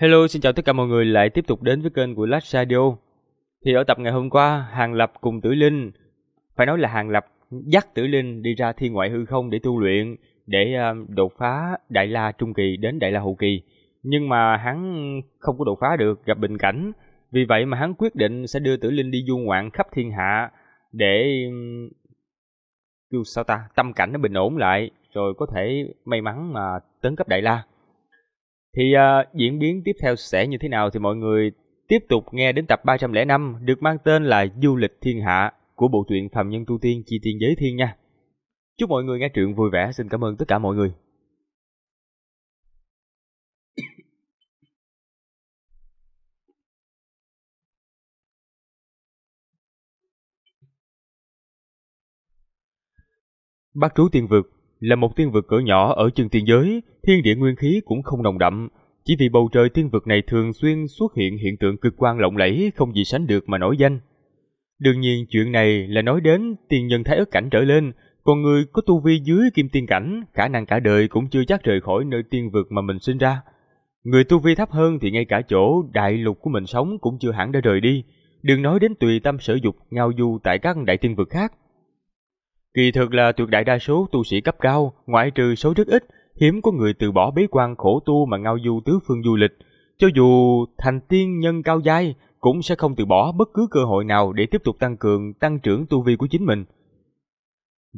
Hello, xin chào tất cả mọi người lại tiếp tục đến với kênh của Lash Radio. Thì ở tập ngày hôm qua, Hàng Lập cùng Tử Linh, phải nói là Hàng Lập dắt Tử Linh đi ra thiên ngoại hư không để tu luyện, để ờ, đột phá Đại La Trung Kỳ đến Đại La Hậu Kỳ. Nhưng mà hắn không có đột phá được, gặp bình cảnh. Vì vậy mà hắn quyết định sẽ đưa Tử Linh đi du ngoạn khắp thiên hạ để... Sao ta? Tâm cảnh nó bình ổn lại, rồi có thể may mắn mà tấn cấp Đại La. Thì uh, diễn biến tiếp theo sẽ như thế nào thì mọi người tiếp tục nghe đến tập 305 được mang tên là Du lịch thiên hạ của bộ truyện Phạm Nhân Tu Tiên Chi Tiên Giới Thiên nha. Chúc mọi người nghe truyện vui vẻ, xin cảm ơn tất cả mọi người. Bác trú tiên vực là một tiên vực cỡ nhỏ ở chân tiên giới, thiên địa nguyên khí cũng không nồng đậm, chỉ vì bầu trời tiên vực này thường xuyên xuất hiện hiện tượng cực quang lộng lẫy không gì sánh được mà nổi danh. Đương nhiên chuyện này là nói đến tiền nhân thái ức cảnh trở lên, còn người có tu vi dưới kim tiên cảnh, khả năng cả đời cũng chưa chắc rời khỏi nơi tiên vực mà mình sinh ra. Người tu vi thấp hơn thì ngay cả chỗ đại lục của mình sống cũng chưa hẳn đã rời đi, đừng nói đến tùy tâm sở dục ngao du tại các đại tiên vực khác. Kỳ thực là tuyệt đại đa số tu sĩ cấp cao, ngoại trừ số rất ít, hiếm có người từ bỏ bế quan khổ tu mà ngao du tứ phương du lịch. Cho dù thành tiên nhân cao giai, cũng sẽ không từ bỏ bất cứ cơ hội nào để tiếp tục tăng cường, tăng trưởng tu vi của chính mình.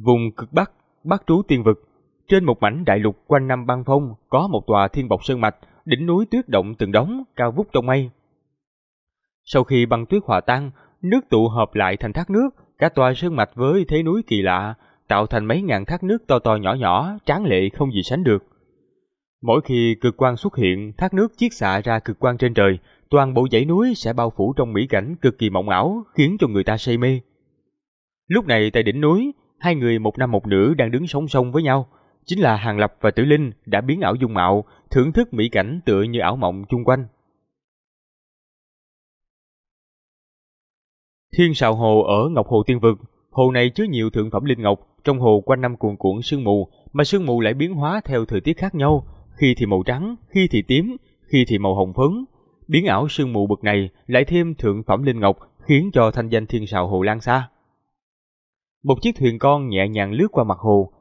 Vùng cực Bắc, Bắc trú tiên vực, trên một mảnh đại lục quanh năm băng phong có một tòa thiên bọc sơn mạch, đỉnh núi tuyết động từng đống, cao vút trong mây. Sau khi băng tuyết hòa tan, nước tụ hợp lại thành thác nước, Cả tòa sơn mạch với thế núi kỳ lạ, tạo thành mấy ngàn thác nước to to nhỏ nhỏ, tráng lệ không gì sánh được. Mỗi khi cực quang xuất hiện, thác nước chiết xạ ra cực quang trên trời, toàn bộ dãy núi sẽ bao phủ trong mỹ cảnh cực kỳ mộng ảo, khiến cho người ta say mê. Lúc này tại đỉnh núi, hai người một nam một nữ đang đứng song song với nhau, chính là Hàng Lập và Tử Linh đã biến ảo dung mạo, thưởng thức mỹ cảnh tựa như ảo mộng chung quanh. Thiên Sào Hồ ở Ngọc Hồ Tiên Vực, hồ này chứa nhiều thượng phẩm linh ngọc, trong hồ quanh năm cuồn cuộn sương mù, mà sương mù lại biến hóa theo thời tiết khác nhau, khi thì màu trắng, khi thì tím, khi thì màu hồng phấn. Biến ảo sương mù bực này lại thêm thượng phẩm linh ngọc, khiến cho thanh danh Thiên Sào Hồ lan xa. Một chiếc thuyền con nhẹ nhàng lướt qua mặt hồ,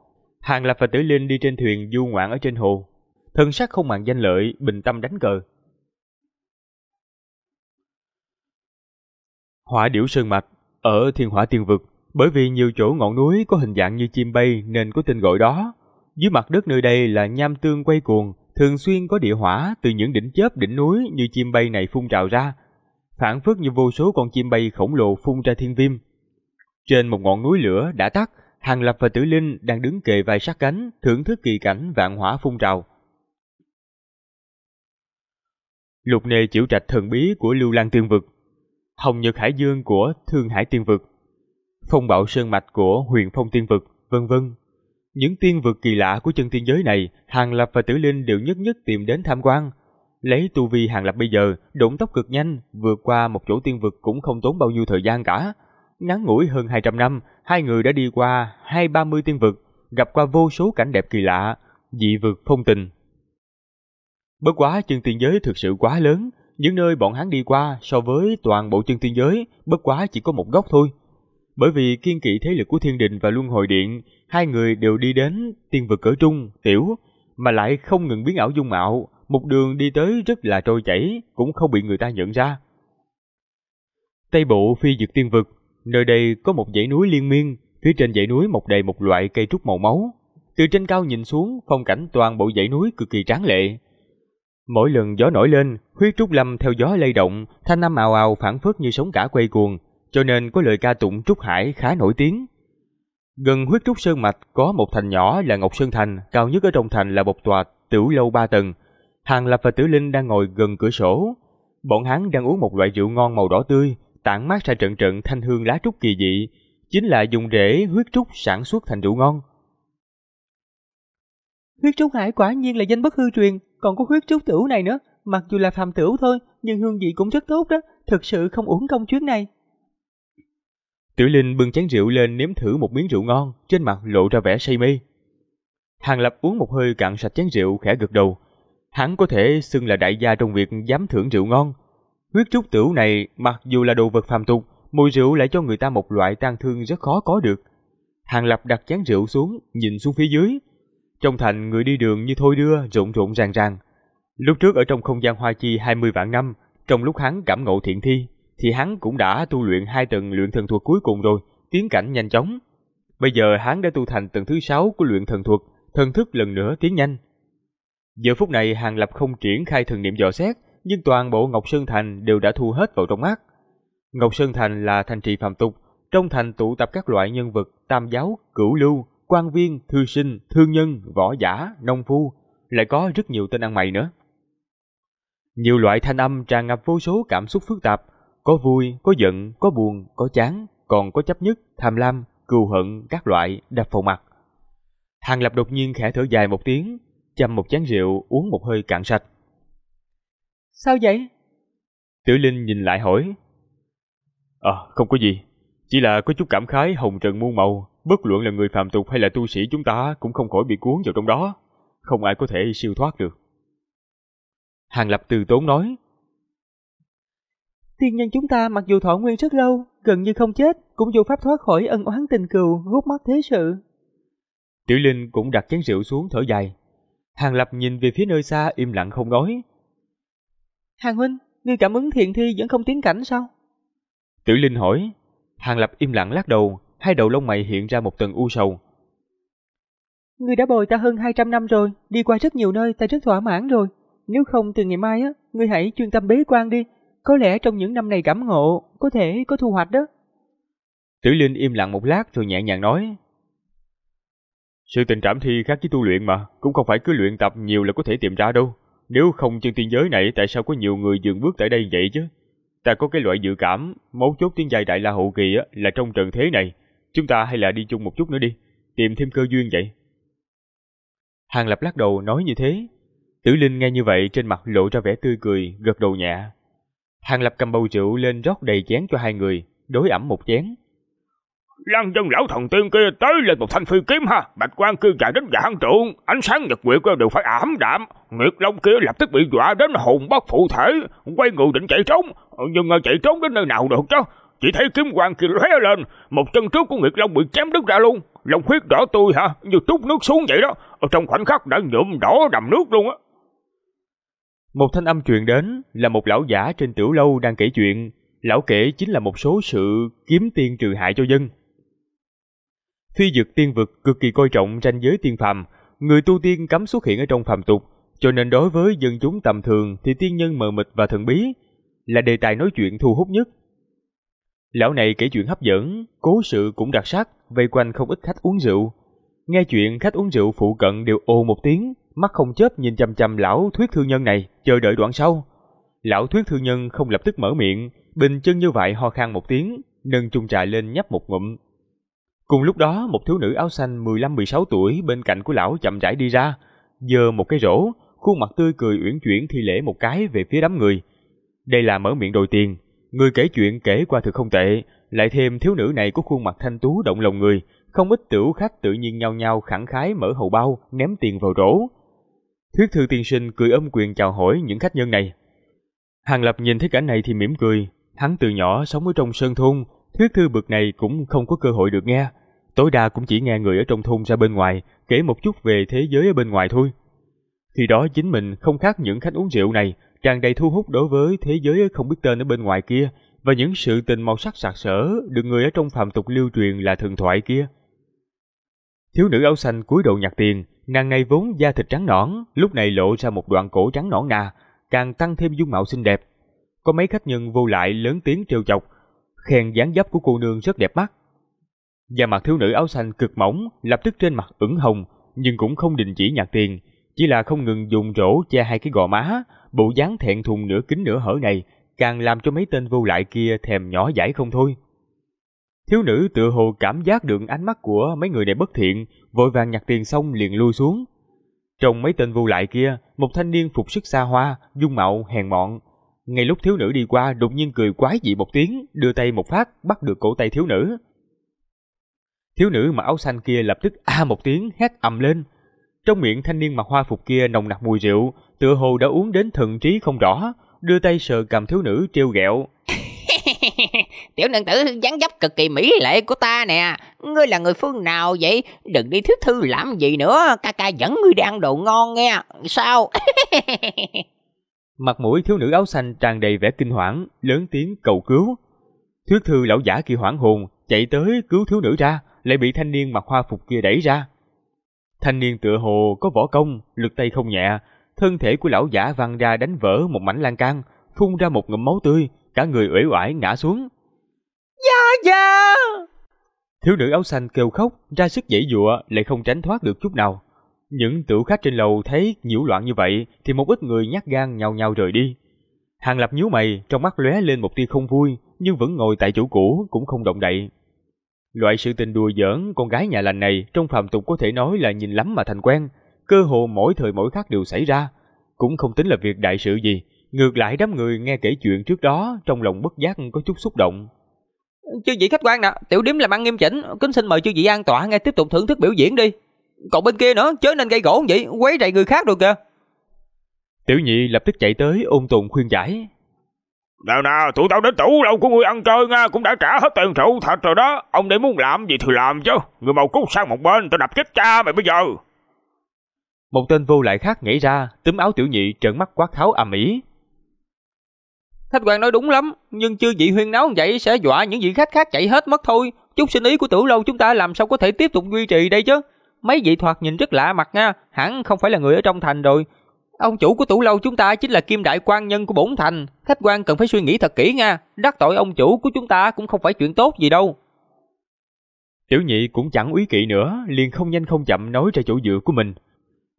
hàng lập và tử linh đi trên thuyền du ngoạn ở trên hồ, thần sắc không màng danh lợi, bình tâm đánh cờ. Hỏa điểu sơn mạch ở Thiên Hỏa Tiên vực, bởi vì nhiều chỗ ngọn núi có hình dạng như chim bay nên có tên gọi đó. Dưới mặt đất nơi đây là nham tương quay cuồng, thường xuyên có địa hỏa từ những đỉnh chớp đỉnh núi như chim bay này phun trào ra, phản phất như vô số con chim bay khổng lồ phun ra thiên viêm. Trên một ngọn núi lửa đã tắt, Hàng Lập và Tử Linh đang đứng kề vai sát cánh, thưởng thức kỳ cảnh vạn hỏa phun trào. Lục Nê chịu trạch thần bí của Lưu Lan Tiên Vực Hồng Nhật Hải Dương của Thương Hải Tiên Vực, Phong Bạo Sơn Mạch của Huyền Phong Tiên Vực, vân vân. Những tiên vực kỳ lạ của chân tiên giới này, Hàng Lập và Tử Linh đều nhất nhất tìm đến tham quan. Lấy tu vi Hàng Lập bây giờ, đụng tốc cực nhanh, vượt qua một chỗ tiên vực cũng không tốn bao nhiêu thời gian cả. Ngắn ngủi hơn 200 năm, hai người đã đi qua hai ba mươi tiên vực, gặp qua vô số cảnh đẹp kỳ lạ, dị vực phong tình. Bất quá chân tiên giới thực sự quá lớn, những nơi bọn hắn đi qua so với toàn bộ chân tiên giới, bất quá chỉ có một góc thôi. Bởi vì kiên kỵ thế lực của thiên đình và luân hồi điện, hai người đều đi đến tiên vực cỡ trung, tiểu, mà lại không ngừng biến ảo dung mạo, một đường đi tới rất là trôi chảy, cũng không bị người ta nhận ra. Tây bộ phi dược tiên vực, nơi đây có một dãy núi liên miên, phía trên dãy núi mọc đầy một loại cây trúc màu máu. Từ trên cao nhìn xuống, phong cảnh toàn bộ dãy núi cực kỳ tráng lệ, Mỗi lần gió nổi lên, huyết trúc lâm theo gió lay động, thanh âm ào ào phản phất như sóng cả quay cuồng, cho nên có lời ca tụng trúc hải khá nổi tiếng. Gần huyết trúc sơn mạch có một thành nhỏ là Ngọc Sơn Thành, cao nhất ở trong thành là một tòa tiểu lâu ba tầng. Hàng Lập và Tử Linh đang ngồi gần cửa sổ. Bọn hắn đang uống một loại rượu ngon màu đỏ tươi, tản mát ra trận trận thanh hương lá trúc kỳ dị, chính là dùng rễ huyết trúc sản xuất thành rượu ngon. Huyết trúc hải quả nhiên là danh bất hư truyền, còn có huyết trúc tửu này nữa, mặc dù là phàm tửu thôi, nhưng hương vị cũng rất tốt đó, thực sự không uổng công chuyến này. Tiểu Linh bưng chén rượu lên nếm thử một miếng rượu ngon, trên mặt lộ ra vẻ say mê. Hàng Lập uống một hơi cạn sạch chén rượu khẽ gật đầu. Hắn có thể xưng là đại gia trong việc dám thưởng rượu ngon. Huyết trúc tửu này mặc dù là đồ vật phàm tục, mùi rượu lại cho người ta một loại tang thương rất khó có được. Hàng Lập đặt chén rượu xuống, nhìn xuống phía dưới, trong thành người đi đường như thôi đưa, rộn rộn ràng ràng. Lúc trước ở trong không gian hoa chi 20 vạn năm, trong lúc hắn cảm ngộ thiện thi, thì hắn cũng đã tu luyện hai tầng luyện thần thuật cuối cùng rồi, tiến cảnh nhanh chóng. Bây giờ hắn đã tu thành tầng thứ sáu của luyện thần thuật, thần thức lần nữa tiến nhanh. Giờ phút này Hàng Lập không triển khai thần niệm dò xét, nhưng toàn bộ Ngọc Sơn Thành đều đã thu hết vào trong mắt. Ngọc Sơn Thành là thành trì phàm tục, trong thành tụ tập các loại nhân vật tam giáo, cửu lưu, quan viên, thư sinh, thương nhân, võ giả, nông phu, lại có rất nhiều tên ăn mày nữa. Nhiều loại thanh âm tràn ngập vô số cảm xúc phức tạp, có vui, có giận, có buồn, có chán, còn có chấp nhất, tham lam, cừu hận các loại đập vào mặt. Hàng Lập đột nhiên khẽ thở dài một tiếng, châm một chén rượu uống một hơi cạn sạch. Sao vậy? Tử Linh nhìn lại hỏi. Ờ, không có gì, chỉ là có chút cảm khái hồng trần muôn màu, bất luận là người phàm tục hay là tu sĩ chúng ta cũng không khỏi bị cuốn vào trong đó, không ai có thể siêu thoát được. Hàng Lập từ tốn nói, Tiên nhân chúng ta mặc dù thọ nguyên rất lâu, gần như không chết, cũng vô pháp thoát khỏi ân oán tình cừu, gút mắt thế sự. Tiểu Linh cũng đặt chén rượu xuống thở dài. Hàng Lập nhìn về phía nơi xa im lặng không nói. Hàng Huynh, ngươi cảm ứng thiện thi vẫn không tiến cảnh sao? Tiểu Linh hỏi. Hàng Lập im lặng lắc đầu, hai đầu lông mày hiện ra một tầng u sầu. Người đã bồi ta hơn 200 năm rồi, đi qua rất nhiều nơi ta rất thỏa mãn rồi. Nếu không từ ngày mai á, ngươi hãy chuyên tâm bế quan đi. Có lẽ trong những năm này cảm ngộ, có thể có thu hoạch đó. Tử Linh im lặng một lát rồi nhẹ nhàng nói. Sự tình trảm thi khác với tu luyện mà, cũng không phải cứ luyện tập nhiều là có thể tìm ra đâu. Nếu không chân tiên giới này tại sao có nhiều người dừng bước tại đây vậy chứ? Ta có cái loại dự cảm, mấu chốt tiến giai đại la hậu kỳ á, là trong trận thế này, Chúng ta hay là đi chung một chút nữa đi, tìm thêm cơ duyên vậy. Hàng Lập lắc đầu nói như thế. Tử Linh nghe như vậy trên mặt lộ ra vẻ tươi cười, gật đầu nhẹ. Hàng Lập cầm bầu rượu lên rót đầy chén cho hai người, đối ẩm một chén. Lăng chân lão thần tiên kia tới lên một thanh phi kiếm ha, bạch quan kia chạy đến hăng trượng, ánh sáng nhật nguyệt đều phải ảm đạm, nguyệt long kia lập tức bị dọa đến hồn bất phụ thể, quay người định chạy trốn, nhưng chạy trốn đến nơi nào được chứ, chỉ thấy kiếm quang kia lóe lên, một chân trước của Nguyệt Long bị chém đứt ra luôn. Lòng huyết đỏ tươi hả, như trút nước xuống vậy đó. Ở trong khoảnh khắc đã nhuộm đỏ đầm nước luôn á. Một thanh âm truyền đến là một lão giả trên tiểu lâu đang kể chuyện. Lão kể chính là một số sự kiếm tiền trừ hại cho dân. Phi dược tiên vực cực kỳ coi trọng ranh giới tiên phàm, người tu tiên cấm xuất hiện ở trong phàm tục, cho nên đối với dân chúng tầm thường thì tiên nhân mờ mịt và thần bí là đề tài nói chuyện thu hút nhất. Lão này kể chuyện hấp dẫn, cố sự cũng đặc sắc, vây quanh không ít khách uống rượu. Nghe chuyện khách uống rượu phụ cận đều ồ một tiếng, mắt không chớp nhìn chăm chăm lão thuyết thư nhân này, chờ đợi đoạn sau. Lão thuyết thư nhân không lập tức mở miệng, bình chân như vậy ho khan một tiếng, nâng chung trà lên nhấp một ngụm. Cùng lúc đó, một thiếu nữ áo xanh 15-16 tuổi bên cạnh của lão chậm rãi đi ra, giơ một cái rổ, khuôn mặt tươi cười uyển chuyển thi lễ một cái về phía đám người. Đây là mở miệng đầu tiên. Người kể chuyện kể qua thực không tệ, lại thêm thiếu nữ này có khuôn mặt thanh tú động lòng người, không ít tiểu khách tự nhiên nhau nhau khẳng khái mở hầu bao, ném tiền vào rổ. Thuyết thư tiên sinh cười ôm quyền chào hỏi những khách nhân này. Hàng Lập nhìn thấy cảnh này thì mỉm cười, hắn từ nhỏ sống ở trong sơn thôn, thuyết thư bực này cũng không có cơ hội được nghe, tối đa cũng chỉ nghe người ở trong thôn ra bên ngoài kể một chút về thế giới ở bên ngoài thôi. Khi đó chính mình không khác những khách uống rượu này, tràn đầy thu hút đối với thế giới không biết tên ở bên ngoài kia và những sự tình màu sắc sặc sỡ được người ở trong phàm tục lưu truyền là thần thoại kia. Thiếu nữ áo xanh cúi đầu nhặt tiền, nàng này vốn da thịt trắng nõn, lúc này lộ ra một đoạn cổ trắng nõn nà, càng tăng thêm dung mạo xinh đẹp. Có mấy khách nhân vô lại lớn tiếng trêu chọc, khen dáng dấp của cô nương rất đẹp mắt. Da mặt thiếu nữ áo xanh cực mỏng, lập tức trên mặt ửng hồng, nhưng cũng không đình chỉ nhặt tiền, chỉ là không ngừng dùng rổ che hai cái gò má, Bộ dáng thẹn thùng nửa kính nửa hở này càng làm cho mấy tên vô lại kia thèm nhỏ dãi không thôi. Thiếu nữ tự hồ cảm giác được ánh mắt của mấy người này bất thiện, vội vàng nhặt tiền xong liền lui xuống. Trong mấy tên vô lại kia, một thanh niên phục sức xa hoa, dung mạo hèn mọn. Ngay lúc thiếu nữ đi qua đột nhiên cười quái dị một tiếng, đưa tay một phát bắt được cổ tay thiếu nữ. Thiếu nữ mặc áo xanh kia lập tức a à một tiếng hét ầm lên. Trong miệng thanh niên mặc hoa phục kia nồng nặc mùi rượu, tựa hồ đã uống đến thần trí không rõ, đưa tay sờ cầm thiếu nữ trêu ghẹo. tiểu nương tử dáng dấp cực kỳ mỹ lệ của ta nè, ngươi là người phương nào vậy? Đừng đi thuyết thư làm gì nữa, ca ca dẫn ngươi đi ăn đồ ngon nghe. Sao? Mặt mũi thiếu nữ áo xanh tràn đầy vẻ kinh hoảng, lớn tiếng cầu cứu. Thuyết thư lão giả kỳ hoảng hồn, chạy tới cứu thiếu nữ ra, lại bị thanh niên mặc hoa phục kia đẩy ra. Thanh niên tựa hồ có võ công, lực tay không nhẹ, thân thể của lão giả văng ra đánh vỡ một mảnh lan can, phun ra một ngụm máu tươi, cả người uể oải ngã xuống. Gia dạ, gia! Dạ. Thiếu nữ áo xanh kêu khóc, ra sức dãy dụa, lại không tránh thoát được chút nào. Những tử khách trên lầu thấy nhiễu loạn như vậy thì một ít người nhát gan nhào nhào rời đi. Hàng lập nhíu mày, trong mắt lóe lên một tia không vui, nhưng vẫn ngồi tại chỗ cũ cũng không động đậy. Loại sự tình đùa giỡn con gái nhà lành này trong phàm tục có thể nói là nhìn lắm mà thành quen, cơ hồ mỗi thời mỗi khác đều xảy ra. Cũng không tính là việc đại sự gì, ngược lại đám người nghe kể chuyện trước đó trong lòng bất giác có chút xúc động. Chư vị khách quan nè, tiểu điếm làm ăn nghiêm chỉnh, kính xin mời chư vị an tọa ngay tiếp tục thưởng thức biểu diễn đi. Còn bên kia nữa, chớ nên gây gỗ vậy, quấy rầy người khác được kìa. Tiểu nhị lập tức chạy tới ôn tồn khuyên giải. Nào nào, tụi tao đến tủ lâu của người ăn chơi nha, cũng đã trả hết tiền rượu thật rồi đó. Ông để muốn làm gì thì làm chứ. Người màu cút sang một bên, tao đập chết cha mày bây giờ. Một tên vô lại khác nhảy ra, túm áo tiểu nhị trợn mắt quát tháo ầm ĩ. Khách quan nói đúng lắm, nhưng chưa vị huyên náo vậy sẽ dọa những vị khách khác chạy hết mất thôi. Chút sinh ý của tử lâu chúng ta làm sao có thể tiếp tục duy trì đây chứ? Mấy vị thoạt nhìn rất lạ mặt nha, hẳn không phải là người ở trong thành rồi. Ông chủ của tử lâu chúng ta chính là kim đại quan nhân của bổn thành, khách quan cần phải suy nghĩ thật kỹ nha, đắc tội ông chủ của chúng ta cũng không phải chuyện tốt gì đâu. Tiểu nhị cũng chẳng úy kỵ nữa, liền không nhanh không chậm nói ra chỗ dựa của mình,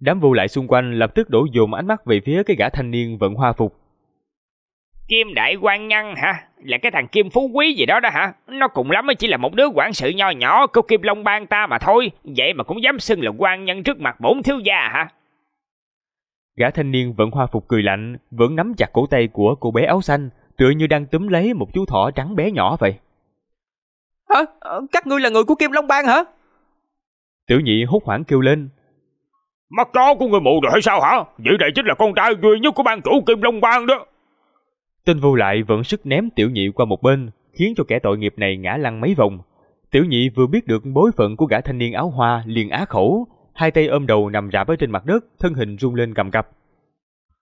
Đám vô lại xung quanh lập tức đổ dồn ánh mắt về phía cái gã thanh niên vận hoa phục. Kim Đại quan Nhân hả? Là cái thằng Kim Phú Quý gì đó đó hả? Nó cùng lắm chỉ là một đứa quản sự nho nhỏ của Kim Long Bang ta mà thôi. Vậy mà cũng dám xưng là quan nhân trước mặt bổn thiếu gia hả? Gã thanh niên vận hoa phục cười lạnh, vẫn nắm chặt cổ tay của cô bé áo xanh, tựa như đang túm lấy một chú thỏ trắng bé nhỏ vậy. Hả? Ờ, các ngươi là người của Kim Long Bang hả? Tiểu nhị hốt hoảng kêu lên, Mắt chó của người mù rồi hay sao hả? Vậy đây chính là con trai duy nhất của ban chủ Kim Long Bang đó. Tên vô lại vẫn sức ném tiểu nhị qua một bên, khiến cho kẻ tội nghiệp này ngã lăn mấy vòng. Tiểu nhị vừa biết được bối phận của gã thanh niên áo hoa liền á khẩu, hai tay ôm đầu nằm rạp ở trên mặt đất, thân hình rung lên cầm cập.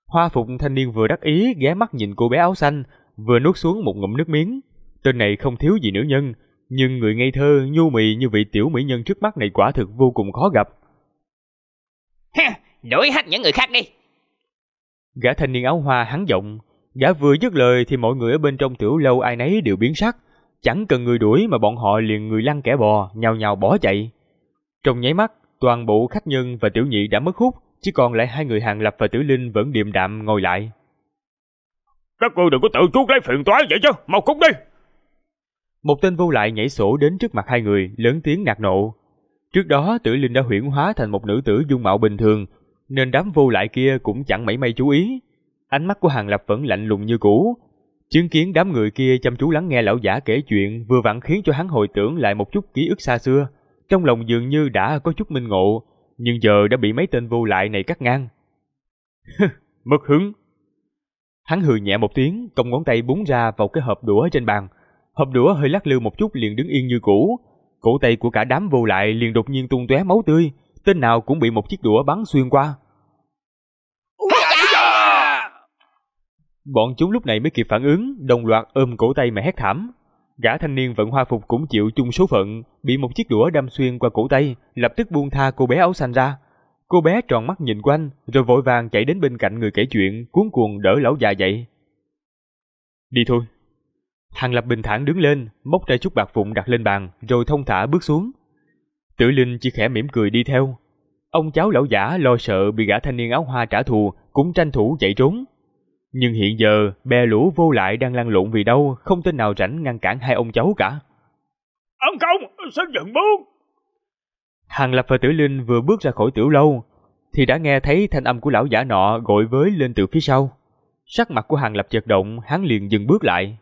Hoa phụng thanh niên vừa đắc ý ghé mắt nhìn cô bé áo xanh, vừa nuốt xuống một ngụm nước miếng. Tên này không thiếu gì nữ nhân, nhưng người ngây thơ, nhu mì như vị tiểu mỹ nhân trước mắt này quả thực vô cùng khó gặp. Ha, đuổi hết những người khác đi. Gã thanh niên áo hoa hắn giọng, gã vừa dứt lời thì mọi người ở bên trong tiểu lâu ai nấy đều biến sắc. Chẳng cần người đuổi mà bọn họ liền người lăn kẻ bò, nhào nhào bỏ chạy. Trong nháy mắt, toàn bộ khách nhân và tiểu nhị đã mất hút, chỉ còn lại hai người hàng lập và tử linh vẫn điềm đạm ngồi lại. Các cô đừng có tự chuốc lấy phiền toái vậy chứ, mau cút đi. Một tên vô lại nhảy sổ đến trước mặt hai người, lớn tiếng nạt nộ. Trước đó tử linh đã huyển hóa thành một nữ tử dung mạo bình thường, nên đám vô lại kia cũng chẳng mấy may chú ý. Ánh mắt của Hàng Lập vẫn lạnh lùng như cũ. Chứng kiến đám người kia chăm chú lắng nghe lão giả kể chuyện vừa vặn khiến cho hắn hồi tưởng lại một chút ký ức xa xưa. Trong lòng dường như đã có chút minh ngộ, nhưng giờ đã bị mấy tên vô lại này cắt ngang. Mất hứng! Hắn hừ nhẹ một tiếng, cong ngón tay búng ra vào cái hộp đũa trên bàn. Hộp đũa hơi lắc lư một chút liền đứng yên như cũ, Cổ tay của cả đám vô lại liền đột nhiên tung tóe máu tươi, tên nào cũng bị một chiếc đũa bắn xuyên qua. Bọn chúng lúc này mới kịp phản ứng, đồng loạt ôm cổ tay mà hét thảm. Gã thanh niên vận hoa phục cũng chịu chung số phận, bị một chiếc đũa đâm xuyên qua cổ tay, lập tức buông tha cô bé áo xanh ra. Cô bé tròn mắt nhìn quanh, rồi vội vàng chạy đến bên cạnh người kể chuyện, cuốn cuồng đỡ lão già dậy. Đi thôi, Hàng Lập bình thản đứng lên, móc ra chút bạc vụn đặt lên bàn, rồi thông thả bước xuống. Tử Linh chỉ khẽ mỉm cười đi theo. Ông cháu lão giả lo sợ bị gã thanh niên áo hoa trả thù, cũng tranh thủ chạy trốn. Nhưng hiện giờ, bè lũ vô lại đang lăn lộn vì đâu, không tên nào rảnh ngăn cản hai ông cháu cả. Ông công, sao giận buông? Hàng Lập và Tử Linh vừa bước ra khỏi tiểu lâu, thì đã nghe thấy thanh âm của lão giả nọ gọi với lên từ phía sau. Sắc mặt của Hàng Lập chợt động, hắn liền dừng bước lại,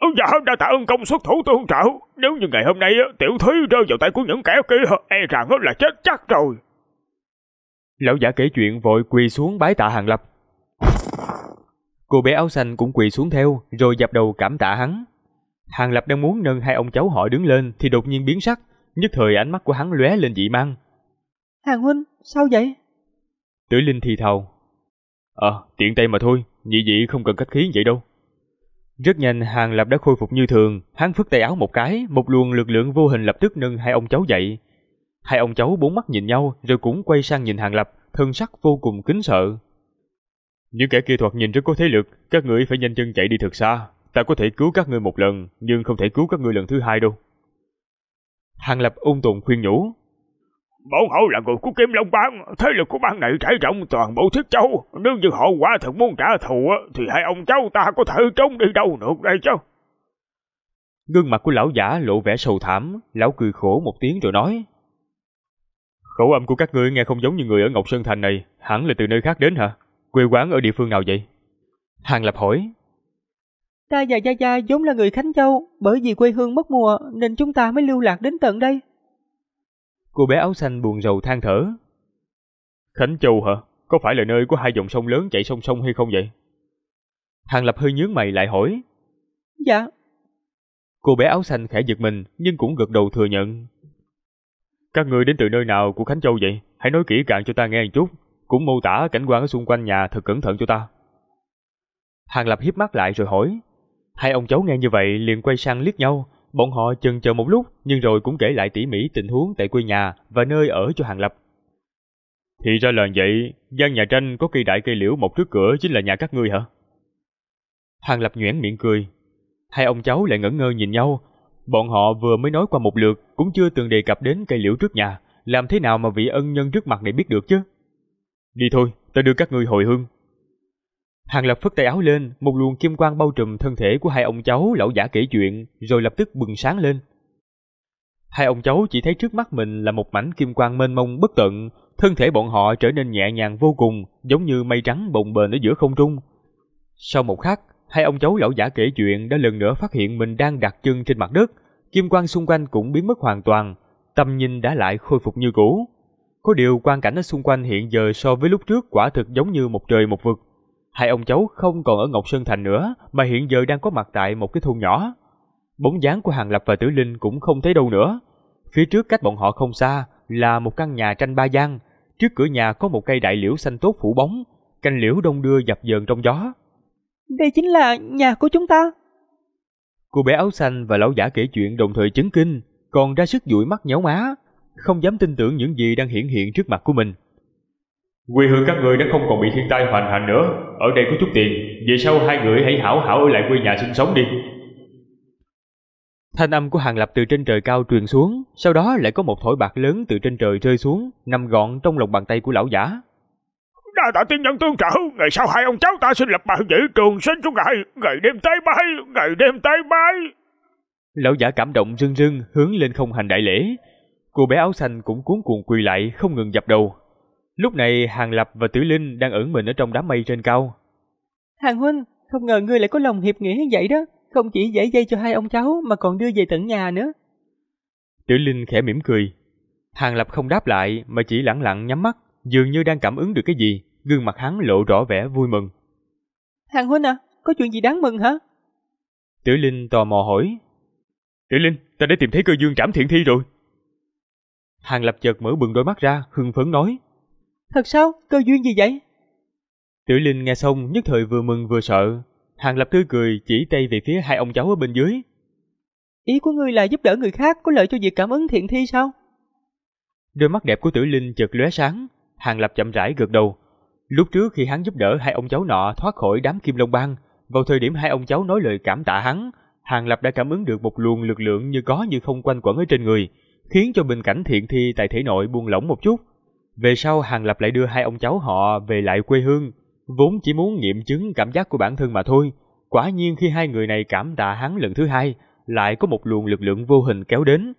Dạ đã tạ ơn công xuất thủ tương trảo Nếu như ngày hôm nay tiểu thúy rơi vào tay của những kẻ kia E rằng là chết chắc rồi Lão giả kể chuyện vội quỳ xuống bái tạ hàng lập Cô bé áo xanh cũng quỳ xuống theo Rồi dập đầu cảm tạ hắn Hàng lập đang muốn nâng hai ông cháu họ đứng lên Thì đột nhiên biến sắc Nhất thời ánh mắt của hắn lóe lên dị mang Hàng huynh sao vậy Tử Linh thì thào Ờ tiện tay mà thôi Nhị dị không cần cách khí vậy đâu rất nhanh Hàng Lập đã khôi phục như thường, hắn phất tay áo một cái, một luồng lực lượng vô hình lập tức nâng hai ông cháu dậy. Hai ông cháu bốn mắt nhìn nhau rồi cũng quay sang nhìn Hàng Lập, thân sắc vô cùng kính sợ. Những kẻ kia thoạt nhìn rất có thế lực, các ngươi phải nhanh chân chạy đi thật xa. Ta có thể cứu các ngươi một lần, nhưng không thể cứu các ngươi lần thứ hai đâu. Hàng Lập ung tồn khuyên nhủ, Bổn hậu là người của Kim Long Bang, thế lực của bang này trải rộng toàn bộ thiết châu. Nếu như họ quả thật muốn trả thù thì hai ông cháu ta có thể trốn đi đâu được đây chứ. Gương mặt của lão giả lộ vẻ sầu thảm, lão cười khổ một tiếng rồi nói. Khẩu âm của các ngươi nghe không giống như người ở Ngọc Sơn Thành này, hẳn là từ nơi khác đến hả? Quê quán ở địa phương nào vậy? Hàng Lập hỏi. Ta và Gia Gia vốn là người Khánh Châu, bởi vì quê hương mất mùa nên chúng ta mới lưu lạc đến tận đây. Cô bé áo xanh buồn rầu than thở. Khánh Châu hả? Có phải là nơi của hai dòng sông lớn chảy song song hay không vậy? Hàng Lập hơi nhướng mày lại hỏi. Dạ. Cô bé áo xanh khẽ giật mình nhưng cũng gật đầu thừa nhận. Các người đến từ nơi nào của Khánh Châu vậy? Hãy nói kỹ càng cho ta nghe một chút. Cũng mô tả cảnh quan ở xung quanh nhà thật cẩn thận cho ta. Hàng Lập hiếp mắt lại rồi hỏi. Hai ông cháu nghe như vậy liền quay sang liếc nhau, Bọn họ chần chờ một lúc nhưng rồi cũng kể lại tỉ mỉ tình huống tại quê nhà và nơi ở cho Hàng Lập. Thì ra là vậy, gian nhà tranh có cây đại cây liễu một trước cửa chính là nhà các ngươi hả? Hàng Lập nhoẻn miệng cười. Hai ông cháu lại ngẩn ngơ nhìn nhau. Bọn họ vừa mới nói qua một lượt cũng chưa từng đề cập đến cây liễu trước nhà. Làm thế nào mà vị ân nhân trước mặt này biết được chứ? Đi thôi, ta đưa các ngươi hồi hương. Hàng Lập phất tay áo lên, một luồng kim quang bao trùm thân thể của hai ông cháu lão giả kể chuyện, rồi lập tức bừng sáng lên. Hai ông cháu chỉ thấy trước mắt mình là một mảnh kim quang mênh mông bất tận, thân thể bọn họ trở nên nhẹ nhàng vô cùng, giống như mây trắng bồng bềnh ở giữa không trung. Sau một khắc, hai ông cháu lão giả kể chuyện đã lần nữa phát hiện mình đang đặt chân trên mặt đất, kim quang xung quanh cũng biến mất hoàn toàn, tầm nhìn đã lại khôi phục như cũ. Có điều quan cảnh ở xung quanh hiện giờ so với lúc trước quả thực giống như một trời một vực. Hai ông cháu không còn ở Ngọc Sơn Thành nữa, mà hiện giờ đang có mặt tại một cái thôn nhỏ. Bóng dáng của Hàng Lập và Tử Linh cũng không thấy đâu nữa. Phía trước cách bọn họ không xa là một căn nhà tranh ba gian. Trước cửa nhà có một cây đại liễu xanh tốt phủ bóng, cành liễu đông đưa dập dờn trong gió. Đây chính là nhà của chúng ta. Cô bé áo xanh và lão giả kể chuyện đồng thời chứng kinh, còn ra sức dụi mắt nhéo má, không dám tin tưởng những gì đang hiển hiện trước mặt của mình. Quê hương các ngươi đã không còn bị thiên tai hoành hành nữa Ở đây có chút tiền Về sau hai người hãy hảo hảo ở lại quê nhà sinh sống đi Thanh âm của Hàng Lập từ trên trời cao truyền xuống Sau đó lại có một thổi bạc lớn từ trên trời rơi xuống Nằm gọn trong lòng bàn tay của lão giả Đa tạ tiên nhân tương trợ Ngày sau hai ông cháu ta xin lập bàn giữ trường sinh xuống ngài Ngày đêm tay bay Ngày đêm tay bay Lão giả cảm động rưng rưng hướng lên không hành đại lễ Cô bé áo xanh cũng cuốn cuồng quỳ lại không ngừng dập đầu Lúc này Hàng Lập và Tử Linh đang ẩn mình ở trong đám mây trên cao. Hàng Huynh, không ngờ ngươi lại có lòng hiệp nghĩa như vậy đó, không chỉ giải dây cho hai ông cháu mà còn đưa về tận nhà nữa. Tử Linh khẽ mỉm cười. Hàng Lập không đáp lại mà chỉ lặng lặng nhắm mắt, dường như đang cảm ứng được cái gì, gương mặt hắn lộ rõ vẻ vui mừng. Hàng Huynh à, có chuyện gì đáng mừng hả? Tử Linh tò mò hỏi. Tử Linh, ta đã tìm thấy cơ dương trảm thiện thi rồi. Hàng Lập chợt mở bừng đôi mắt ra, hưng phấn nói. Thật sao? Cơ duyên gì vậy? Tiểu Linh nghe xong nhất thời vừa mừng vừa sợ. Hàng lập tươi cười chỉ tay về phía hai ông cháu ở bên dưới. Ý của ngươi là giúp đỡ người khác có lợi cho việc cảm ứng thiện thi sao? Đôi mắt đẹp của Tiểu Linh chợt lóe sáng, Hàng Lập chậm rãi gật đầu. Lúc trước khi hắn giúp đỡ hai ông cháu nọ thoát khỏi đám kim long bang, vào thời điểm hai ông cháu nói lời cảm tạ hắn, Hàng Lập đã cảm ứng được một luồng lực lượng như có như không quanh quẩn ở trên người, khiến cho bình cảnh thiện thi tại thể nội buông lỏng một chút. Về sau Hàng Lập lại đưa hai ông cháu họ về lại quê hương, vốn chỉ muốn nghiệm chứng cảm giác của bản thân mà thôi. Quả nhiên khi hai người này cảm tạ hắn lần thứ hai, lại có một luồng lực lượng vô hình kéo đến.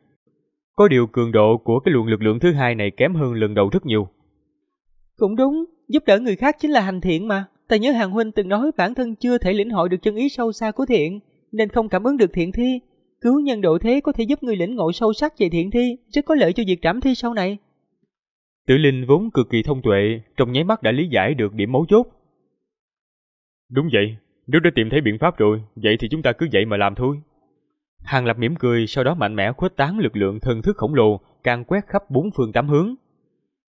Có điều cường độ của cái luồng lực lượng thứ hai này kém hơn lần đầu rất nhiều. Cũng đúng, giúp đỡ người khác chính là hành thiện mà. Ta nhớ Hàng Huynh từng nói bản thân chưa thể lĩnh hội được chân ý sâu xa của thiện, nên không cảm ứng được thiện thi. Cứu nhân độ thế có thể giúp người lĩnh ngộ sâu sắc về thiện thi, rất có lợi cho việc trảm thi sau này. Tử Linh vốn cực kỳ thông tuệ, trong nháy mắt đã lý giải được điểm mấu chốt. Đúng vậy, nếu đã tìm thấy biện pháp rồi, vậy thì chúng ta cứ vậy mà làm thôi. Hàng Lập mỉm cười, sau đó mạnh mẽ khuếch tán lực lượng thần thức khổng lồ, càng quét khắp bốn phương tám hướng.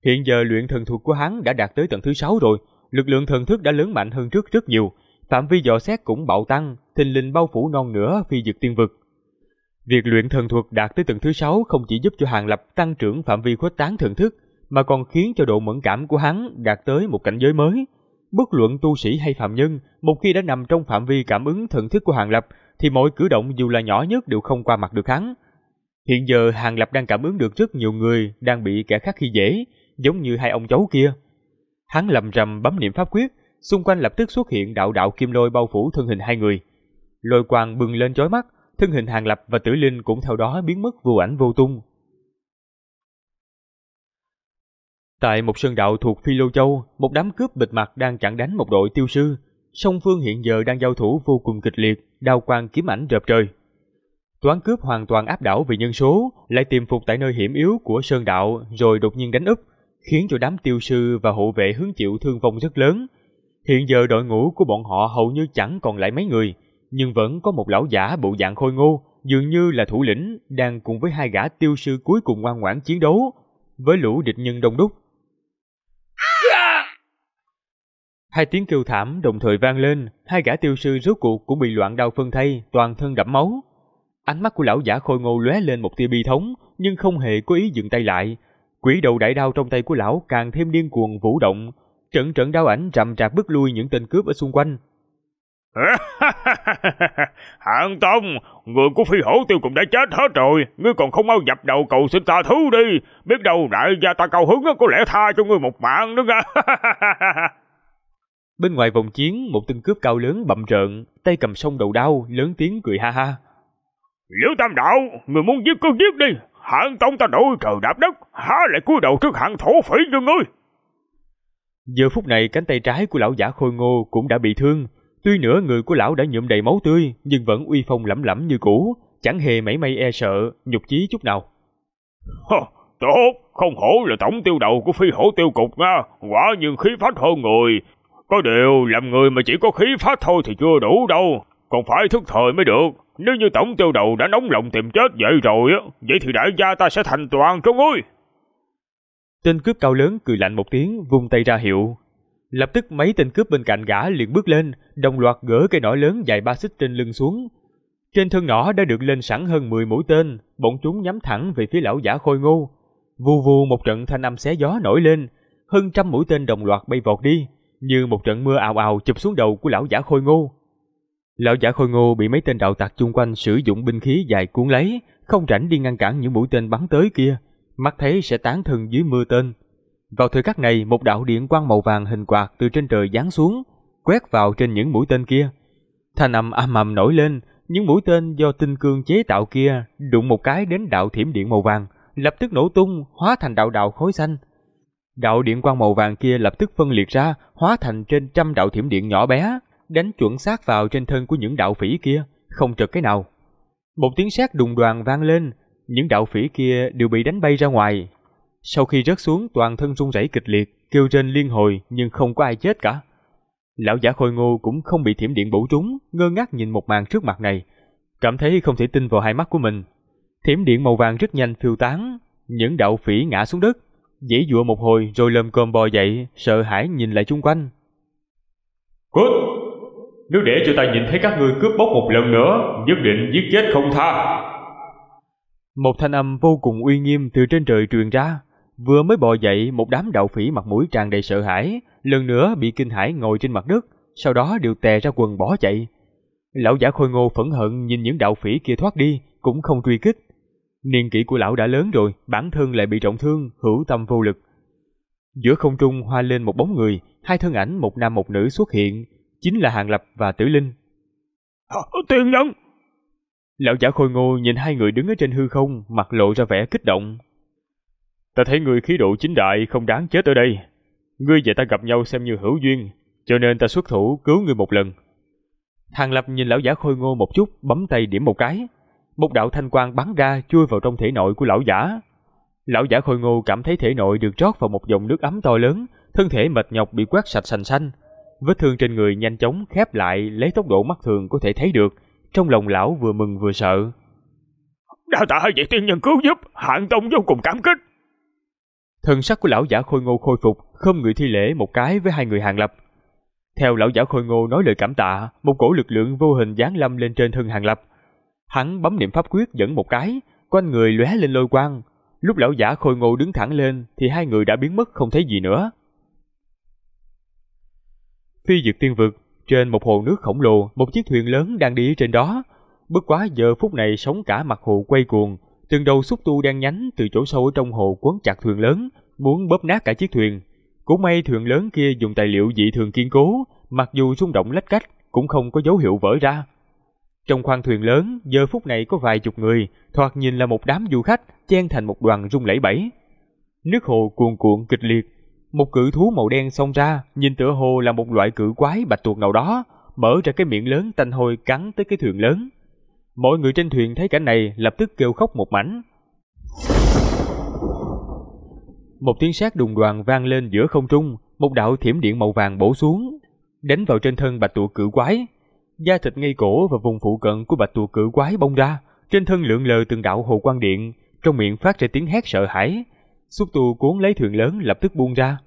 Hiện giờ luyện thần thuật của hắn đã đạt tới tầng thứ 6 rồi, lực lượng thần thức đã lớn mạnh hơn trước rất nhiều, phạm vi dò xét cũng bạo tăng, thình linh bao phủ non nửa phi dược tiên vực. Việc luyện thần thuật đạt tới tầng thứ 6 không chỉ giúp cho Hàng Lập tăng trưởng phạm vi khuếch tán thần thức, mà còn khiến cho độ mẫn cảm của hắn đạt tới một cảnh giới mới. Bất luận tu sĩ hay phạm nhân, một khi đã nằm trong phạm vi cảm ứng thần thức của Hàng Lập, thì mọi cử động dù là nhỏ nhất đều không qua mặt được hắn. Hiện giờ Hàng Lập đang cảm ứng được rất nhiều người đang bị kẻ khác khi dễ, giống như hai ông cháu kia. Hắn lầm rầm bấm niệm pháp quyết, xung quanh lập tức xuất hiện đạo đạo kim lôi bao phủ thân hình hai người. Lôi quang bừng lên chói mắt, thân hình Hàng Lập và Tử Linh cũng theo đó biến mất vô ảnh vô tung. Tại một sơn đạo thuộc Phi Lô Châu, một đám cướp bịt mặt đang chặn đánh một đội tiêu sư. Song phương hiện giờ đang giao thủ vô cùng kịch liệt, đao quang kiếm ảnh rợp trời. Toán cướp hoàn toàn áp đảo về nhân số, lại tìm phục tại nơi hiểm yếu của sơn đạo rồi đột nhiên đánh úp, khiến cho đám tiêu sư và hộ vệ hứng chịu thương vong rất lớn. Hiện giờ đội ngũ của bọn họ hầu như chẳng còn lại mấy người, nhưng vẫn có một lão giả bộ dạng khôi ngô, dường như là thủ lĩnh, đang cùng với hai gã tiêu sư cuối cùng ngoan ngoãn chiến đấu với lũ địch nhân đông đúc Hai tiếng kêu thảm đồng thời vang lên, hai gã tiêu sư rốt cuộc cũng bị loạn đau phân thây, toàn thân đẫm máu. Ánh mắt của lão giả khôi ngô lóe lên một tia bi thống, nhưng không hề có ý dừng tay lại. Quỷ đầu đại đao trong tay của lão càng thêm điên cuồng vũ động, trận trận đao ảnh rầm rạp bước lui những tên cướp ở xung quanh, Hạng Tông, người của phi hổ tiêu cũng đã chết hết rồi, ngươi còn không mau dập đầu cầu xin ta thứ đi, biết đâu đại gia ta cầu hứng có lẽ tha cho ngươi một mạng nữa nha. Bên ngoài vòng chiến, một tên cướp cao lớn bậm trợn, tay cầm song đầu đau lớn tiếng cười ha ha. Liễu Tam Đạo, người muốn giết cứ giết đi, hạng Tông ta đổi trời đạp đất, há lại cúi đầu trước hạng thổ phỉ cho ngươi. Giờ phút này cánh tay trái của lão giả khôi ngô cũng đã bị thương, Tuy nữa người của lão đã nhuộm đầy máu tươi, nhưng vẫn uy phong lẫm lẫm như cũ, chẳng hề mảy may e sợ, nhục chí chút nào. tốt, không hổ là tổng tiêu đầu của phi hổ tiêu cục nha, quả nhiên khí phách hơn người. Có điều, làm người mà chỉ có khí phách thôi thì chưa đủ đâu, còn phải thức thời mới được. Nếu như tổng tiêu đầu đã nóng lòng tìm chết vậy rồi, vậy thì đại gia ta sẽ thành toàn cho ngươi. Tên cướp cao lớn cười lạnh một tiếng, vung tay ra hiệu, Lập tức mấy tên cướp bên cạnh gã liền bước lên, đồng loạt gỡ cây nỏ lớn dài ba xích trên lưng xuống. Trên thân nỏ đã được lên sẵn hơn 10 mũi tên, bọn chúng nhắm thẳng về phía lão giả khôi ngô. Vù vù một trận thanh âm xé gió nổi lên, hơn trăm mũi tên đồng loạt bay vọt đi, như một trận mưa ào ào chụp xuống đầu của lão giả khôi ngô. Lão giả khôi ngô bị mấy tên đạo tặc chung quanh sử dụng binh khí dài cuốn lấy, không rảnh đi ngăn cản những mũi tên bắn tới kia, mắt thấy sẽ tán thân dưới mưa tên. Vào thời khắc này, một đạo điện quang màu vàng hình quạt từ trên trời giáng xuống, quét vào trên những mũi tên kia. Thanh âm âm ầm nổi lên, những mũi tên do tinh cương chế tạo kia đụng một cái đến đạo thiểm điện màu vàng, lập tức nổ tung, hóa thành đạo đạo khối xanh. Đạo điện quang màu vàng kia lập tức phân liệt ra, hóa thành trên trăm đạo thiểm điện nhỏ bé, đánh chuẩn xác vào trên thân của những đạo phỉ kia, không trật cái nào. Một tiếng sét đùng đoàn vang lên, những đạo phỉ kia đều bị đánh bay ra ngoài, sau khi rớt xuống toàn thân rung rẩy kịch liệt, kêu trên liên hồi nhưng không có ai chết cả. Lão giả khôi ngô cũng không bị thiểm điện bổ trúng, ngơ ngác nhìn một màn trước mặt này, cảm thấy không thể tin vào hai mắt của mình. Thiểm điện màu vàng rất nhanh phiêu tán, những đạo phỉ ngã xuống đất, dãy dụa một hồi rồi lồm cồm bò dậy, sợ hãi nhìn lại chung quanh. Cút! Nếu để cho ta nhìn thấy các ngươi cướp bóc một lần nữa, nhất định giết chết không tha. Một thanh âm vô cùng uy nghiêm từ trên trời truyền ra. Vừa mới bò dậy, một đám đạo phỉ mặt mũi tràn đầy sợ hãi, lần nữa bị kinh hãi ngồi trên mặt đất, sau đó đều tè ra quần bỏ chạy. Lão giả khôi ngô phẫn hận nhìn những đạo phỉ kia thoát đi, cũng không truy kích. Niên kỷ của lão đã lớn rồi, bản thân lại bị trọng thương, hữu tâm vô lực. Giữa không trung hoa lên một bóng người, hai thân ảnh một nam một nữ xuất hiện, chính là Hàng Lập và Tử Linh. Tiên nhân! Lão giả khôi ngô nhìn hai người đứng ở trên hư không, mặt lộ ra vẻ kích động. Ta thấy ngươi khí độ chính đại không đáng chết ở đây. Ngươi và ta gặp nhau xem như hữu duyên, cho nên ta xuất thủ cứu ngươi một lần. Hàng Lập nhìn lão giả khôi ngô một chút, bấm tay điểm một cái. Một đạo thanh quang bắn ra chui vào trong thể nội của lão giả. Lão giả khôi ngô cảm thấy thể nội được rót vào một dòng nước ấm to lớn, thân thể mệt nhọc bị quét sạch sành xanh. Vết thương trên người nhanh chóng khép lại lấy tốc độ mắt thường có thể thấy được, trong lòng lão vừa mừng vừa sợ. Đa tạ vị tiên nhân cứu giúp, hạng tông vô cùng cảm kích. Thần sắc của lão giả khôi ngô khôi phục, không người thi lễ một cái với hai người hàng lập. Theo lão giả khôi ngô nói lời cảm tạ, một cổ lực lượng vô hình giáng lâm lên trên thân hàng lập. Hắn bấm niệm pháp quyết dẫn một cái, quanh người lóe lên lôi quang. Lúc lão giả khôi ngô đứng thẳng lên thì hai người đã biến mất không thấy gì nữa. Phi dược tiên vực, trên một hồ nước khổng lồ, một chiếc thuyền lớn đang đi trên đó. Bất quá giờ phút này sóng cả mặt hồ quay cuồng, Từng đầu xúc tu đen nhánh từ chỗ sâu ở trong hồ quấn chặt thuyền lớn, muốn bóp nát cả chiếc thuyền. Cũng may thuyền lớn kia dùng tài liệu dị thường kiên cố, mặc dù rung động lách cách cũng không có dấu hiệu vỡ ra. Trong khoang thuyền lớn, giờ phút này có vài chục người, thoạt nhìn là một đám du khách chen thành một đoàn rung lẩy bẩy. Nước hồ cuồn cuộn kịch liệt, một cự thú màu đen xông ra, nhìn tựa hồ là một loại cự quái bạch tuộc nào đó, mở ra cái miệng lớn tanh hôi cắn tới cái thuyền lớn. Mọi người trên thuyền thấy cảnh này lập tức kêu khóc một mảnh. Một tiếng sát đùng đoàn vang lên giữa không trung, một đạo thiểm điện màu vàng bổ xuống, đánh vào trên thân bạch tuộc cự quái. Da thịt ngay cổ và vùng phụ cận của bạch tuộc cự quái bong ra, trên thân lượn lờ từng đạo hồ quang điện, trong miệng phát ra tiếng hét sợ hãi. Xúc tu cuốn lấy thuyền lớn lập tức buông ra.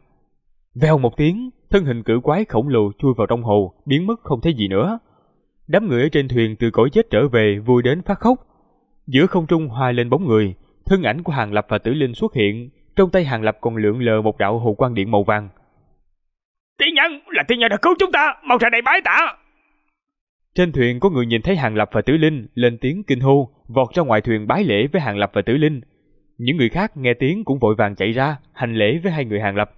Vèo một tiếng, thân hình cự quái khổng lồ chui vào trong hồ, biến mất không thấy gì nữa. Đám người ở trên thuyền từ cõi chết trở về vui đến phát khóc. Giữa không trung hòa lên bóng người, thân ảnh của Hàng Lập và Tử Linh xuất hiện, trong tay Hàng Lập còn lượn lờ một đạo hồ quang điện màu vàng. Tiên nhân, là tiên nhân đã cứu chúng ta, mau ra đây bái tạ. Trên thuyền có người nhìn thấy Hàng Lập và Tử Linh lên tiếng kinh hô, vọt ra ngoài thuyền bái lễ với Hàng Lập và Tử Linh. Những người khác nghe tiếng cũng vội vàng chạy ra, hành lễ với hai người Hàng Lập.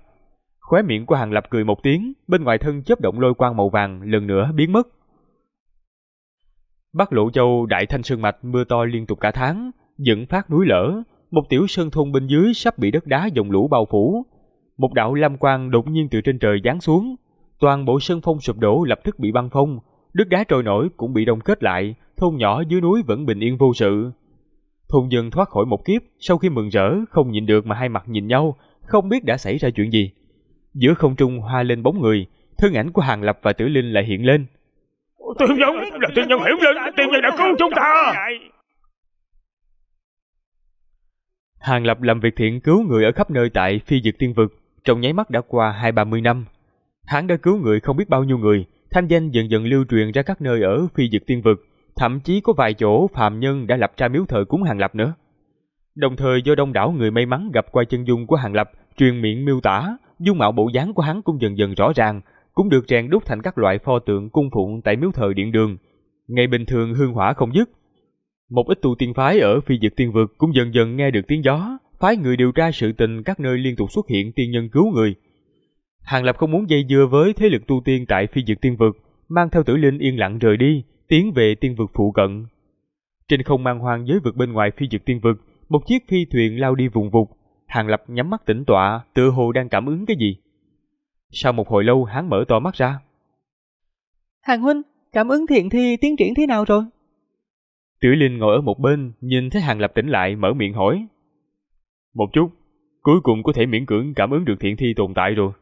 Khóe miệng của Hàng Lập cười một tiếng, bên ngoài thân chớp động lôi quang màu vàng lần nữa biến mất. Bắc Lộ Châu Đại Thanh Sơn Mạch mưa to liên tục cả tháng, dẫn phát núi lở, một tiểu sơn thôn bên dưới sắp bị đất đá dòng lũ bao phủ. Một đạo lam quang đột nhiên từ trên trời giáng xuống, toàn bộ sơn phong sụp đổ lập tức bị băng phong, đất đá trôi nổi cũng bị đông kết lại, thôn nhỏ dưới núi vẫn bình yên vô sự. Thôn dân thoát khỏi một kiếp, sau khi mừng rỡ không nhịn được mà hai mặt nhìn nhau, không biết đã xảy ra chuyện gì. Giữa không trung hoa lên bóng người, thân ảnh của Hàng Lập và Tử Linh lại hiện lên. Tiên nhân là tiên nhân hiểu lên, Tiên nhân đã cứu chúng ta Hàng Lập làm việc thiện cứu người ở khắp nơi tại phi dược tiên vực, trong nháy mắt đã qua hai ba mươi năm. Hắn đã cứu người không biết bao nhiêu người, thanh danh dần dần lưu truyền ra các nơi ở phi dược tiên vực, thậm chí có vài chỗ phạm nhân đã lập ra miếu thờ cúng Hàng Lập nữa. Đồng thời do đông đảo người may mắn gặp qua chân dung của Hàng Lập, truyền miệng miêu tả, dung mạo bộ dáng của hắn cũng dần dần rõ ràng, cũng được rèn đúc thành các loại pho tượng cung phụng tại miếu thờ điện đường. Ngày bình thường hương hỏa không dứt. Một ít tu tiên phái ở phi vực tiên vực cũng dần dần nghe được tiếng gió, phái người điều tra sự tình các nơi liên tục xuất hiện tiên nhân cứu người. Hàng Lập không muốn dây dưa với thế lực tu tiên tại phi vực tiên vực, mang theo tử linh yên lặng rời đi, tiến về tiên vực phụ cận. Trên không mang hoang giới vực bên ngoài phi vực tiên vực, một chiếc phi thuyền lao đi vùng vụt. Hàng Lập nhắm mắt tĩnh tọa, tựa hồ đang cảm ứng cái gì. Sau một hồi lâu hắn mở to mắt ra. Hàng huynh, cảm ứng thiện thi tiến triển thế nào rồi? Tiểu Linh ngồi ở một bên, nhìn thấy Hàng Lập tỉnh lại mở miệng hỏi. Một chút, cuối cùng có thể miễn cưỡng cảm ứng được thiện thi tồn tại rồi.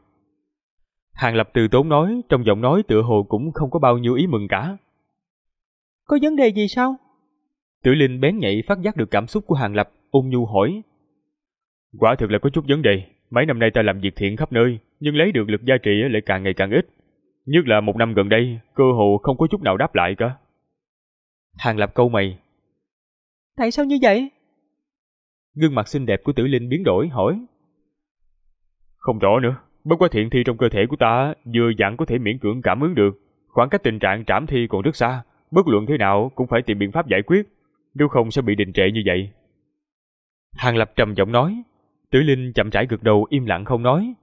Hàng Lập từ tốn nói, trong giọng nói tựa hồ cũng không có bao nhiêu ý mừng cả. Có vấn đề gì sao? Tiểu Linh bén nhạy phát giác được cảm xúc của Hàng Lập, ung nhu hỏi. Quả thực là có chút vấn đề. Mấy năm nay ta làm việc thiện khắp nơi, nhưng lấy được lực gia trị lại càng ngày càng ít. Nhất là một năm gần đây, cơ hồ không có chút nào đáp lại cả. Hàng lập câu mày. Tại sao như vậy? Gương mặt xinh đẹp của tử linh biến đổi hỏi. Không rõ nữa, bất quá thiện thi trong cơ thể của ta vừa dặn có thể miễn cưỡng cảm ứng được. Khoảng cách tình trạng trảm thi còn rất xa, bất luận thế nào cũng phải tìm biện pháp giải quyết, nếu không sẽ bị đình trệ như vậy. Hàng lập trầm giọng nói. Tử Linh chậm rãi gật đầu im lặng không nói.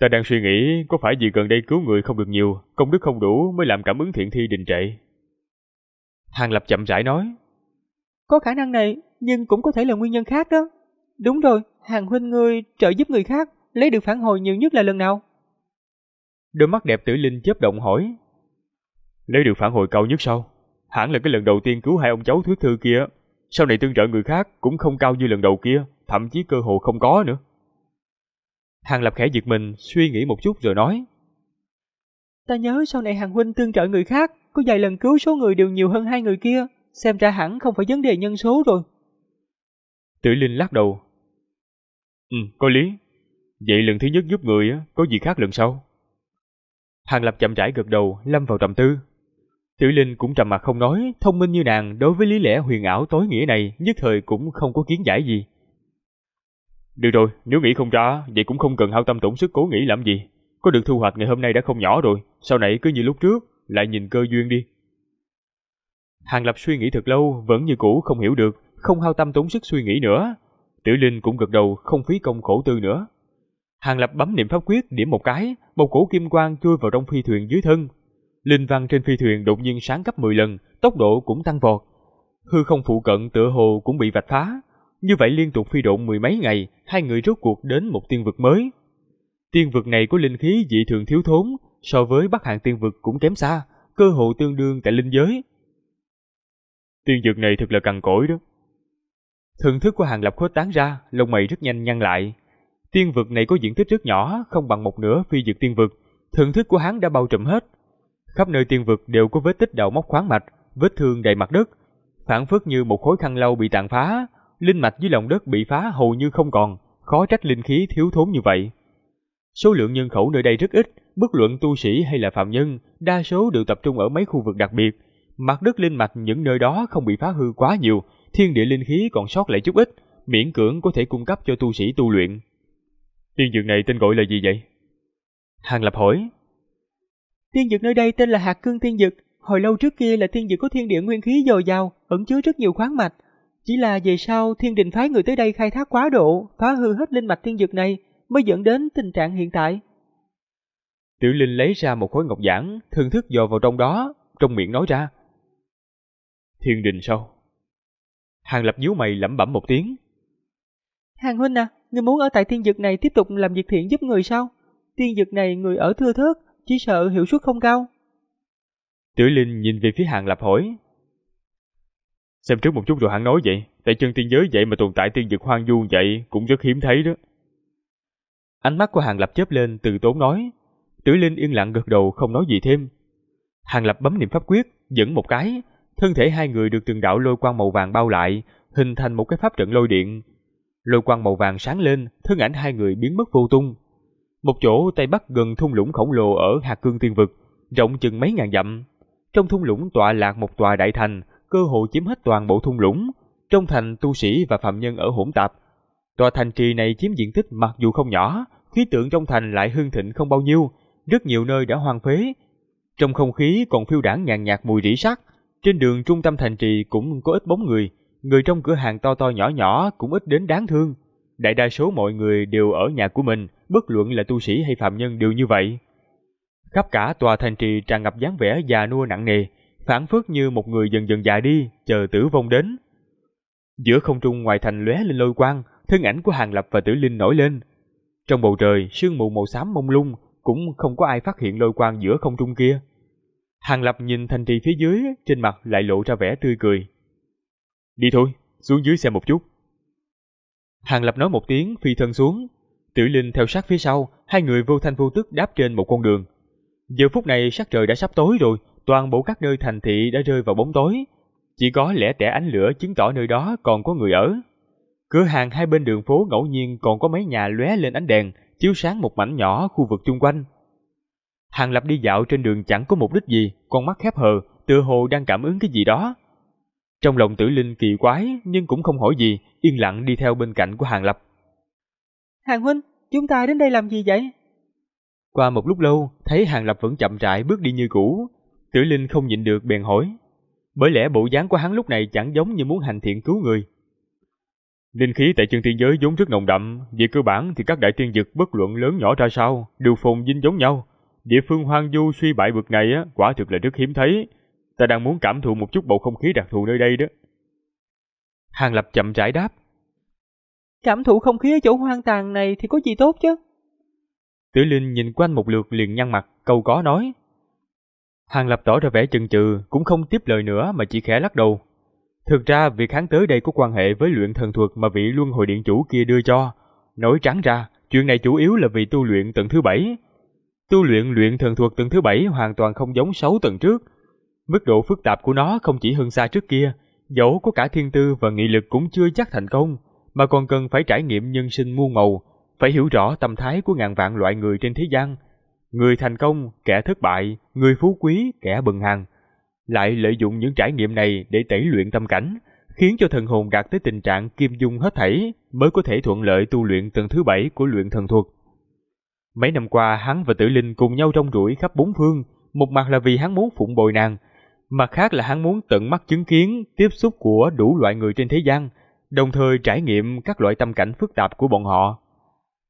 Ta đang suy nghĩ có phải vì gần đây cứu người không được nhiều, công đức không đủ mới làm cảm ứng thiện thi đình trệ. Hàng Lập chậm rãi nói. Có khả năng này, nhưng cũng có thể là nguyên nhân khác đó. Đúng rồi, Hàng Huynh ngươi trợ giúp người khác, lấy được phản hồi nhiều nhất là lần nào? Đôi mắt đẹp tử linh chớp động hỏi. Lấy được phản hồi cao nhất sao? Hẳn là cái lần đầu tiên cứu hai ông cháu thứ thư kia. Sau này tương trợ người khác cũng không cao như lần đầu kia thậm chí cơ hội không có nữa. Hàng Lập khẽ giật mình, suy nghĩ một chút rồi nói. Ta nhớ sau này Hàng Huynh tương trợ người khác, có vài lần cứu số người đều nhiều hơn hai người kia, xem ra hẳn không phải vấn đề nhân số rồi. Tử Linh lắc đầu. Ừ, có lý. Vậy lần thứ nhất giúp người có gì khác lần sau? Hàng Lập chậm rãi gật đầu, lâm vào trầm tư. Tử Linh cũng trầm mặt không nói, thông minh như nàng đối với lý lẽ huyền ảo tối nghĩa này nhất thời cũng không có kiến giải gì. Được rồi, nếu nghĩ không ra, vậy cũng không cần hao tâm tổn sức cố nghĩ làm gì. Có được thu hoạch ngày hôm nay đã không nhỏ rồi, sau này cứ như lúc trước, lại nhìn cơ duyên đi. Hàng Lập suy nghĩ thật lâu, vẫn như cũ không hiểu được, không hao tâm tốn sức suy nghĩ nữa. tiểu Linh cũng gật đầu, không phí công khổ tư nữa. Hàng Lập bấm niệm pháp quyết, điểm một cái, một cổ kim quang chui vào trong phi thuyền dưới thân. Linh văn trên phi thuyền đột nhiên sáng gấp 10 lần, tốc độ cũng tăng vọt. Hư không phụ cận tựa hồ cũng bị vạch phá, như vậy liên tục phi độn mười mấy ngày, hai người rốt cuộc đến một tiên vực mới. Tiên vực này có linh khí dị thường thiếu thốn, so với Bắc Hạng tiên vực cũng kém xa, cơ hội tương đương tại linh giới. Tiên vực này thật là cằn cỗi đó. Thưởng thức của Hàng Lập khuếch tán ra, lông mày rất nhanh nhăn lại. Tiên vực này có diện tích rất nhỏ, không bằng một nửa phi vực tiên vực. Thưởng thức của hắn đã bao trùm hết. Khắp nơi tiên vực đều có vết tích đầu móc khoáng mạch, vết thương đầy mặt đất, phản phất như một khối khăn lâu bị tàn phá, linh mạch dưới lòng đất bị phá hầu như không còn, khó trách linh khí thiếu thốn như vậy. Số lượng nhân khẩu nơi đây rất ít, bất luận tu sĩ hay là phạm nhân, đa số đều tập trung ở mấy khu vực đặc biệt. Mặt đất linh mạch những nơi đó không bị phá hư quá nhiều, thiên địa linh khí còn sót lại chút ít, miễn cưỡng có thể cung cấp cho tu sĩ tu luyện. Tiên dược này tên gọi là gì vậy? Hàng Lập hỏi. Tiên dược nơi đây tên là hạt cương tiên dược, hồi lâu trước kia là tiên dược có thiên địa nguyên khí dồi dào, ẩn chứa rất nhiều khoáng mạch, chỉ là về sau thiên đình phái người tới đây khai thác quá độ, phá hư hết linh mạch thiên dược này mới dẫn đến tình trạng hiện tại. Tiểu Linh lấy ra một khối ngọc giản, thưởng thức dò vào trong đó, trong miệng nói ra. Thiên đình sao? Hàng lập nhíu mày lẩm bẩm một tiếng. Hàng huynh à, người muốn ở tại thiên dược này tiếp tục làm việc thiện giúp người sao? Thiên dược này người ở thưa thớt, chỉ sợ hiệu suất không cao. Tiểu Linh nhìn về phía Hàng Lập hỏi. Xem trước một chút rồi hắn nói vậy, tại chân tiên giới vậy mà tồn tại tiên vực hoang vu vậy cũng rất hiếm thấy đó. Ánh mắt của Hàng Lập chớp lên từ tốn nói, Tử Linh yên lặng gật đầu không nói gì thêm. Hàng Lập bấm niệm pháp quyết, dẫn một cái, thân thể hai người được từng đạo lôi quang màu vàng bao lại, hình thành một cái pháp trận lôi điện. Lôi quang màu vàng sáng lên, thân ảnh hai người biến mất vô tung. Một chỗ tây bắc gần thung lũng khổng lồ ở Hạt Cương Tiên Vực, rộng chừng mấy ngàn dặm. Trong thung lũng tọa lạc một tòa đại thành, cơ hội chiếm hết toàn bộ thung lũng, trong thành tu sĩ và phạm nhân ở hỗn tạp. Tòa thành trì này chiếm diện tích mặc dù không nhỏ, khí tượng trong thành lại hưng thịnh không bao nhiêu, rất nhiều nơi đã hoang phế. Trong không khí còn phiêu đảng nhàn nhạt mùi rỉ sắt, trên đường trung tâm thành trì cũng có ít bóng người, người trong cửa hàng to to nhỏ nhỏ cũng ít đến đáng thương. Đại đa số mọi người đều ở nhà của mình, bất luận là tu sĩ hay phạm nhân đều như vậy. Khắp cả tòa thành trì tràn ngập dáng vẻ già nua nặng nề, phản phất như một người dần dần già đi, chờ tử vong đến. Giữa không trung ngoài thành lóe lên lôi quang, thân ảnh của Hàng Lập và Tử Linh nổi lên. Trong bầu trời, sương mù màu xám mông lung, cũng không có ai phát hiện lôi quang giữa không trung kia. Hàng Lập nhìn thành trì phía dưới, trên mặt lại lộ ra vẻ tươi cười. Đi thôi, xuống dưới xem một chút. Hàng Lập nói một tiếng, phi thân xuống. Tử Linh theo sát phía sau, hai người vô thanh vô tức đáp trên một con đường. Giờ phút này sắc trời đã sắp tối rồi, toàn bộ các nơi thành thị đã rơi vào bóng tối, chỉ có lẻ tẻ ánh lửa chứng tỏ nơi đó còn có người ở. Cửa hàng hai bên đường phố ngẫu nhiên còn có mấy nhà lóe lên ánh đèn, chiếu sáng một mảnh nhỏ khu vực chung quanh. Hàng Lập đi dạo trên đường chẳng có mục đích gì, con mắt khép hờ, tựa hồ đang cảm ứng cái gì đó. Trong lòng tử linh kỳ quái nhưng cũng không hỏi gì, yên lặng đi theo bên cạnh của Hàng Lập. Hàng Huynh, chúng ta đến đây làm gì vậy? Qua một lúc lâu, thấy Hàng Lập vẫn chậm rãi bước đi như cũ, Tử Linh không nhịn được bèn hỏi. Bởi lẽ bộ dáng của hắn lúc này chẳng giống như muốn hành thiện cứu người. Linh khí tại chân thiên giới vốn rất nồng đậm, về cơ bản thì các đại tiên dực bất luận lớn nhỏ ra sao, đều phồn dinh giống nhau. Địa phương hoang du suy bại bực này á, quả thực là rất hiếm thấy. Ta đang muốn cảm thụ một chút bầu không khí đặc thù nơi đây đó. Hàng Lập chậm rãi đáp. Cảm thụ không khí ở chỗ hoang tàn này thì có gì tốt chứ? Tử Linh nhìn quanh một lượt liền nhăn mặt, câu có nói. Hàng Lập tỏ ra vẻ chần chừ, cũng không tiếp lời nữa mà chỉ khẽ lắc đầu. Thực ra, việc hắn tới đây có quan hệ với luyện thần thuật mà vị luân hồi điện chủ kia đưa cho. Nói trắng ra, chuyện này chủ yếu là vì tu luyện tầng thứ bảy. Tu luyện luyện thần thuật tầng thứ bảy hoàn toàn không giống sáu tầng trước. Mức độ phức tạp của nó không chỉ hơn xa trước kia, dẫu có cả thiên tư và nghị lực cũng chưa chắc thành công, mà còn cần phải trải nghiệm nhân sinh muôn màu, phải hiểu rõ tâm thái của ngàn vạn loại người trên thế gian, Người thành công, kẻ thất bại, người phú quý, kẻ bần hàn, lại lợi dụng những trải nghiệm này để tẩy luyện tâm cảnh, khiến cho thần hồn đạt tới tình trạng kim dung hết thảy mới có thể thuận lợi tu luyện tầng thứ bảy của luyện thần thuật. Mấy năm qua hắn và Tử Linh cùng nhau rong ruổi khắp bốn phương, một mặt là vì hắn muốn phụng bồi nàng, mặt khác là hắn muốn tận mắt chứng kiến tiếp xúc của đủ loại người trên thế gian, đồng thời trải nghiệm các loại tâm cảnh phức tạp của bọn họ.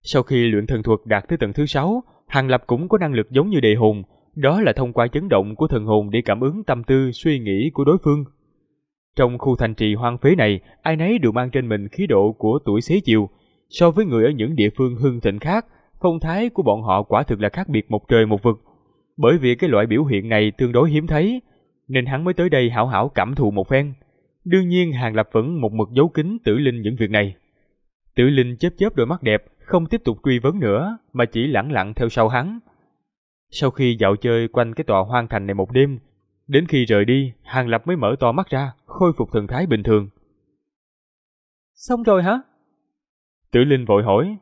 Sau khi luyện thần thuật đạt tới tầng thứ sáu, Hàng Lập cũng có năng lực giống như địa hùng, đó là thông qua chấn động của thần hồn để cảm ứng tâm tư, suy nghĩ của đối phương. Trong khu thành trì hoang phế này, ai nấy đều mang trên mình khí độ của tuổi xế chiều. So với người ở những địa phương hưng thịnh khác, phong thái của bọn họ quả thực là khác biệt một trời một vực. Bởi vì cái loại biểu hiện này tương đối hiếm thấy, nên hắn mới tới đây hảo hảo cảm thụ một phen. Đương nhiên Hàng Lập vẫn một mực giấu kín tử linh những việc này. Tử linh chớp chớp đôi mắt đẹp, không tiếp tục truy vấn nữa mà chỉ lẳng lặng theo sau hắn. Sau khi dạo chơi quanh cái tòa hoang thành này một đêm, đến khi rời đi, Hàng Lập mới mở to mắt ra, khôi phục thần thái bình thường. Xong rồi hả? Tử Linh vội hỏi.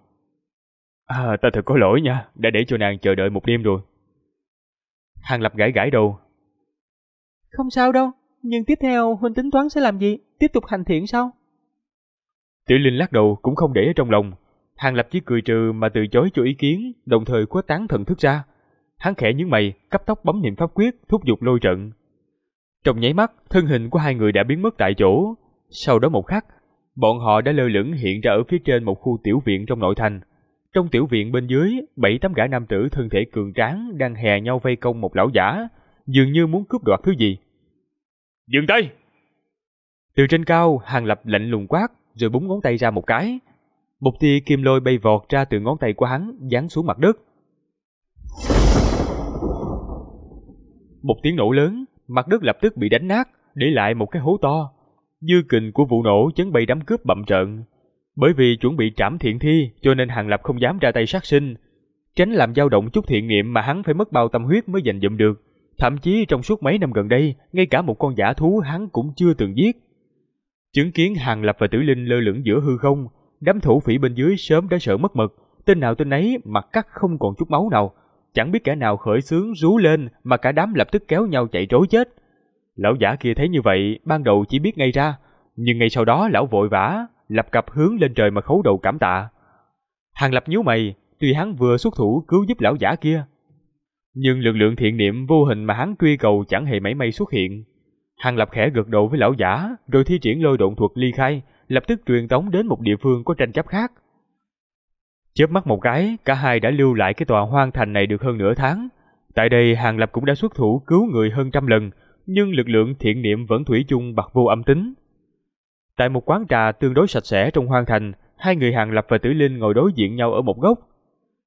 À, ta thật có lỗi nha, đã để cho nàng chờ đợi một đêm rồi. Hàng Lập gãi gãi đầu. Không sao đâu, nhưng tiếp theo Huynh tính toán sẽ làm gì? Tiếp tục hành thiện sao? Tử Linh lắc đầu cũng không để ở trong lòng, Hàng Lập chỉ cười trừ mà từ chối cho ý kiến, đồng thời quét tán thần thức ra. Hắn khẽ nhướng mày, cấp tốc bấm niệm pháp quyết, thúc giục lôi trận. Trong nháy mắt, thân hình của hai người đã biến mất tại chỗ. Sau đó một khắc, bọn họ đã lơ lửng hiện ra ở phía trên một khu tiểu viện trong nội thành. Trong tiểu viện bên dưới, bảy tám gã nam tử thân thể cường tráng đang hè nhau vây công một lão giả, dường như muốn cướp đoạt thứ gì. Dừng tay! Từ trên cao, Hàng Lập lạnh lùng quát, rồi búng ngón tay ra một cái. Một tia kim lôi bay vọt ra từ ngón tay của hắn, giáng xuống mặt đất. Một tiếng nổ lớn, mặt đất lập tức bị đánh nát, để lại một cái hố to. Dư kình của vụ nổ chấn bay đám cướp bậm trợn. Bởi vì chuẩn bị trảm thiện thi, cho nên Hàng Lập không dám ra tay sát sinh. Tránh làm dao động chút thiện niệm mà hắn phải mất bao tâm huyết mới giành dụm được. Thậm chí trong suốt mấy năm gần đây, ngay cả một con giả thú hắn cũng chưa từng giết. Chứng kiến Hàng Lập và Tử Linh lơ lửng giữa hư không, Đám thủ phỉ bên dưới sớm đã sợ mất mật, tên nào tên nấy mặt cắt không còn chút máu nào. Chẳng biết kẻ nào khởi sướng rú lên mà cả đám lập tức kéo nhau chạy trối chết. Lão giả kia thấy như vậy, ban đầu chỉ biết ngay ra, nhưng ngay sau đó lão vội vã, lập cặp hướng lên trời mà khấu đầu cảm tạ. Hàng lập nhíu mày, tuy hắn vừa xuất thủ cứu giúp lão giả kia, nhưng lực lượng thiện niệm vô hình mà hắn truy cầu chẳng hề mảy may xuất hiện. Hàng lập khẽ gật đầu với lão giả, rồi thi triển lôi độn thuật ly khai, lập tức truyền tống đến một địa phương có tranh chấp khác. Chớp mắt một cái, cả hai đã lưu lại cái tòa hoang thành này được hơn nửa tháng. Tại đây Hàng Lập cũng đã xuất thủ cứu người hơn trăm lần, nhưng lực lượng thiện niệm vẫn thủy chung bạc vô âm tính. Tại một quán trà tương đối sạch sẽ trong hoang thành, hai người Hàng Lập và Tử Linh ngồi đối diện nhau ở một góc.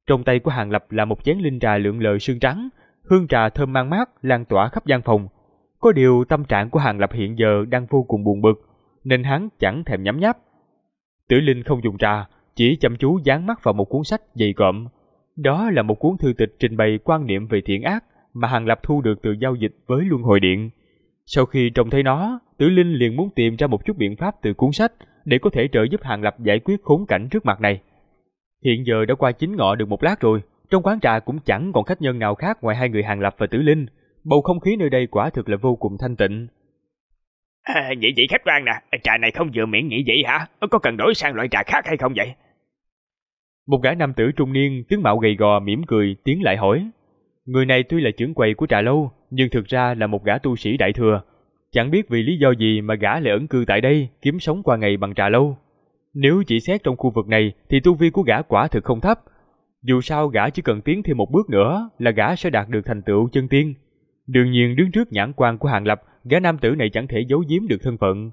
Trong tay của Hàng Lập là một chén linh trà lượng lờ sương trắng, hương trà thơm mang mát lan tỏa khắp gian phòng. Có điều tâm trạng của Hàng Lập hiện giờ đang vô cùng buồn bực, nên hắn chẳng thèm nhắm nháp. Tử Linh không dùng trà, chỉ chăm chú dán mắt vào một cuốn sách dày cộm. Đó là một cuốn thư tịch trình bày quan niệm về thiện ác mà Hàng Lập thu được từ giao dịch với Luân Hồi Điện. Sau khi trông thấy nó, Tử Linh liền muốn tìm ra một chút biện pháp từ cuốn sách để có thể trợ giúp Hàng Lập giải quyết khốn cảnh trước mặt này. Hiện giờ đã qua chính ngọ được một lát rồi, trong quán trà cũng chẳng còn khách nhân nào khác ngoài hai người Hàng Lập và Tử Linh. Bầu không khí nơi đây quả thực là vô cùng thanh tịnh. À, vậy vậy khách quan nè, trà này không vừa miệng nhỉ vậy hả? Có cần đổi sang loại trà khác hay không vậy? Một gã nam tử trung niên, tướng mạo gầy gò, mỉm cười, tiến lại hỏi. Người này tuy là trưởng quầy của trà lâu, nhưng thực ra là một gã tu sĩ đại thừa. Chẳng biết vì lý do gì mà gã lại ẩn cư tại đây, kiếm sống qua ngày bằng trà lâu. Nếu chỉ xét trong khu vực này thì tu vi của gã quả thực không thấp. Dù sao gã chỉ cần tiến thêm một bước nữa là gã sẽ đạt được thành tựu chân tiên. Đương nhiên đứng trước nhãn quan của Hàng Lập gã nam tử này chẳng thể giấu giếm được thân phận.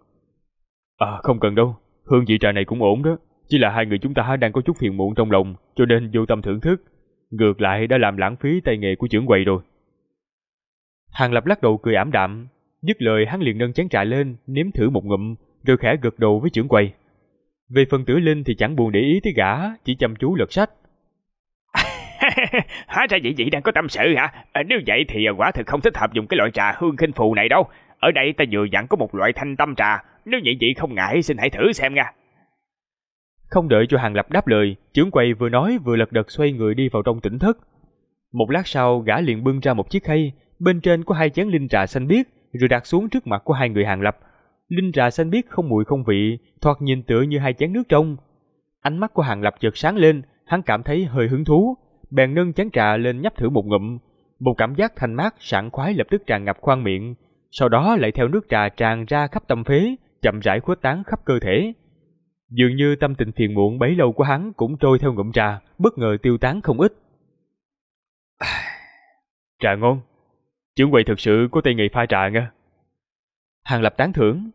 À không cần đâu, hương vị trà này cũng ổn đó, chỉ là hai người chúng ta đang có chút phiền muộn trong lòng cho nên vô tâm thưởng thức. Ngược lại đã làm lãng phí tay nghề của trưởng quầy rồi. Hàng Lập lắc đầu cười ảm đạm, dứt lời hắn liền nâng chén trà lên, nếm thử một ngụm, rồi khẽ gật đầu với trưởng quầy. Về phần tử linh thì chẳng buồn để ý tới gã, chỉ chăm chú lật sách. Hóa ra vậy vậy đang có tâm sự hả? À, nếu vậy thì quả thực không thích hợp dùng cái loại trà hương khinh phù này đâu. Ở đây ta vừa dặn có một loại thanh tâm trà, nếu vậy vậy không ngại xin hãy thử xem nha. Không đợi cho Hàng Lập đáp lời, trưởng quầy vừa nói vừa lật đật xoay người đi vào trong tỉnh thất. Một lát sau, gã liền bưng ra một chiếc khay, bên trên có hai chén linh trà xanh biếc, rồi đặt xuống trước mặt của hai người Hàng Lập. Linh trà xanh biếc không mùi không vị, thoạt nhìn tựa như hai chén nước trong. Ánh mắt của Hàng Lập chợt sáng lên, hắn cảm thấy hơi hứng thú, bèn nâng chén trà lên nhấp thử một ngụm. Một cảm giác thanh mát sảng khoái lập tức tràn ngập khoang miệng, sau đó lại theo nước trà tràn ra khắp tâm phế, chậm rãi khuếch tán khắp cơ thể. Dường như tâm tình phiền muộn bấy lâu của hắn cũng trôi theo ngụm trà, bất ngờ tiêu tán không ít. Trà ngon, trưởng quầy thực sự có tay nghề pha trà nghe. Hàng lập tán thưởng.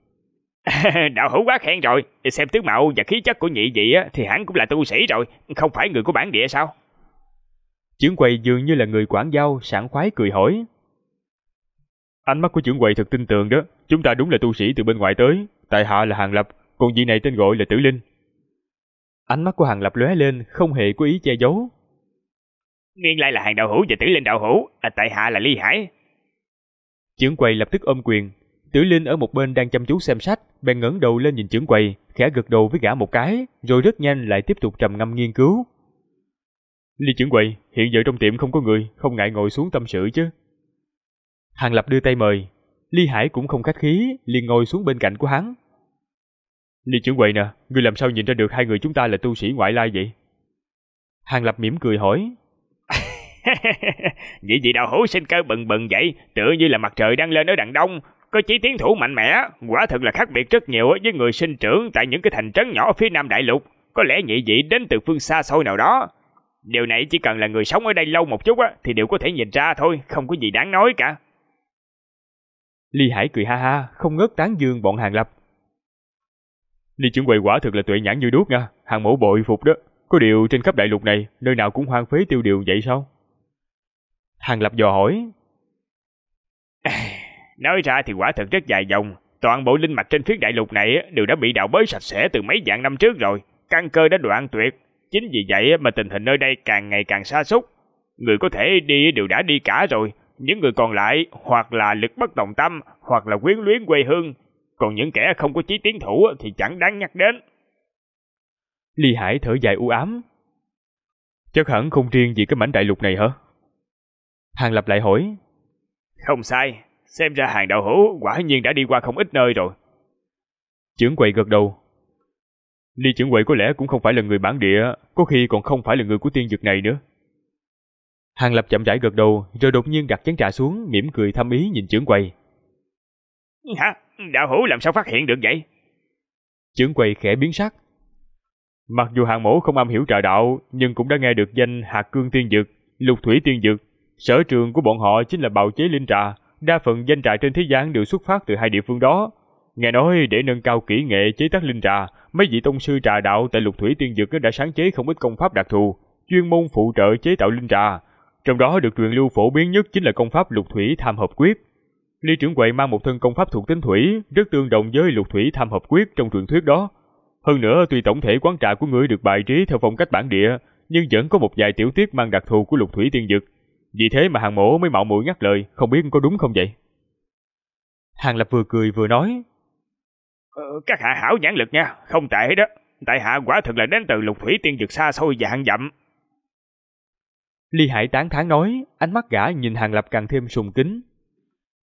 đạo hữu quá khen rồi, xem tướng mạo và khí chất của nhị vị thì hắn cũng là tu sĩ rồi, không phải người của bản địa sao? Trưởng quầy dường như là người quản giao sảng khoái cười hỏi. Ánh mắt của trưởng quầy thật tin tưởng đó, chúng ta đúng là tu sĩ từ bên ngoài tới, tại hạ là Hàng Lập, còn vị này tên gọi là Tử Linh. Ánh mắt của Hàng Lập lóe lên, không hề có ý che giấu. Nguyên lai là Hàng Đạo Hữu và Tử Linh Đạo Hữu, à, tại hạ là Ly Hải. Trưởng quầy lập tức ôm quyền, Tử Linh ở một bên đang chăm chú xem sách, bèn ngẩng đầu lên nhìn trưởng quầy, khẽ gật đầu với gã một cái, rồi rất nhanh lại tiếp tục trầm ngâm nghiên cứu, Lý trưởng quầy, hiện giờ trong tiệm không có người, không ngại ngồi xuống tâm sự chứ. Hàng Lập đưa tay mời, Lý Hải cũng không khách khí, liền ngồi xuống bên cạnh của hắn. Lý trưởng quầy nè, người làm sao nhìn ra được hai người chúng ta là tu sĩ ngoại lai vậy? Hàng Lập mỉm cười hỏi. vậy gì đào hữu sinh cơ bừng bừng vậy, tựa như là mặt trời đang lên ở đằng đông, có chí tiến thủ mạnh mẽ, quả thực là khác biệt rất nhiều với người sinh trưởng tại những cái thành trấn nhỏ phía nam đại lục, có lẽ nhị vị đến từ phương xa xôi nào đó, Điều này chỉ cần là người sống ở đây lâu một chút á, thì đều có thể nhìn ra thôi, không có gì đáng nói cả. Ly Hải cười ha ha, không ngớt tán dương bọn hàng lập. Ly chuẩn quầy quả thực là tuệ nhãn như đuốc nha, hàng mẫu bội phục đó. Có điều trên khắp đại lục này, nơi nào cũng hoang phế tiêu điều vậy sao? Hàng lập dò hỏi. Nói ra thì quả thật rất dài dòng, toàn bộ linh mạch trên phía đại lục này đều đã bị đào bới sạch sẽ từ mấy vạn năm trước rồi, căn cơ đã đoạn tuyệt, Chính vì vậy mà tình hình nơi đây càng ngày càng xa xúc. Người có thể đi đều đã đi cả rồi, những người còn lại hoặc là lực bất đồng tâm, hoặc là quyến luyến quê hương, còn những kẻ không có chí tiến thủ thì chẳng đáng nhắc đến. Ly Hải thở dài u ám. Chắc hẳn không riêng gì cái mảnh đại lục này hả? Hàng Lập lại hỏi. Không sai, xem ra hàng đạo hữu quả nhiên đã đi qua không ít nơi rồi. Chưởng quầy gật đầu, Ly chuẩn quậy có lẽ cũng không phải là người bản địa, có khi còn không phải là người của tiên dược này nữa. Hàng Lập chậm rãi gật đầu, rồi đột nhiên đặt chén trà xuống, mỉm cười thâm ý nhìn trưởng quầy. Hả? Đạo hữu làm sao phát hiện được vậy? Trưởng quầy khẽ biến sắc. Mặc dù hàng mổ không am hiểu trà đạo, nhưng cũng đã nghe được danh Hạc cương tiên dược, lục thủy tiên dược. Sở trường của bọn họ chính là bào chế linh trà, đa phần danh trà trên thế gian đều xuất phát từ hai địa phương đó, Nghe nói để nâng cao kỹ nghệ chế tác linh trà, mấy vị tông sư trà đạo tại Lục Thủy Tiên Dược đã sáng chế không ít công pháp đặc thù, chuyên môn phụ trợ chế tạo linh trà. Trong đó được truyền lưu phổ biến nhất chính là công pháp Lục Thủy Tham Hợp Quyết. Lý trưởng quầy mang một thân công pháp thuộc tính thủy, rất tương đồng với Lục Thủy Tham Hợp Quyết trong truyền thuyết đó. Hơn nữa, tuy tổng thể quán trà của ngươi được bài trí theo phong cách bản địa, nhưng vẫn có một vài tiểu tiết mang đặc thù của Lục Thủy Tiên Dược. Vì thế mà hàng mổ mới mạo muội ngắt lời, không biết có đúng không vậy? Hàng Lập vừa cười vừa nói, Ờ, các hạ hảo nhãn lực nha, không tệ đó. Tại hạ quả thật là đến từ lục thủy tiên vực xa xôi và hàng dặm. Ly Hải tán thán nói, ánh mắt gã nhìn Hàng Lập càng thêm sùng kính.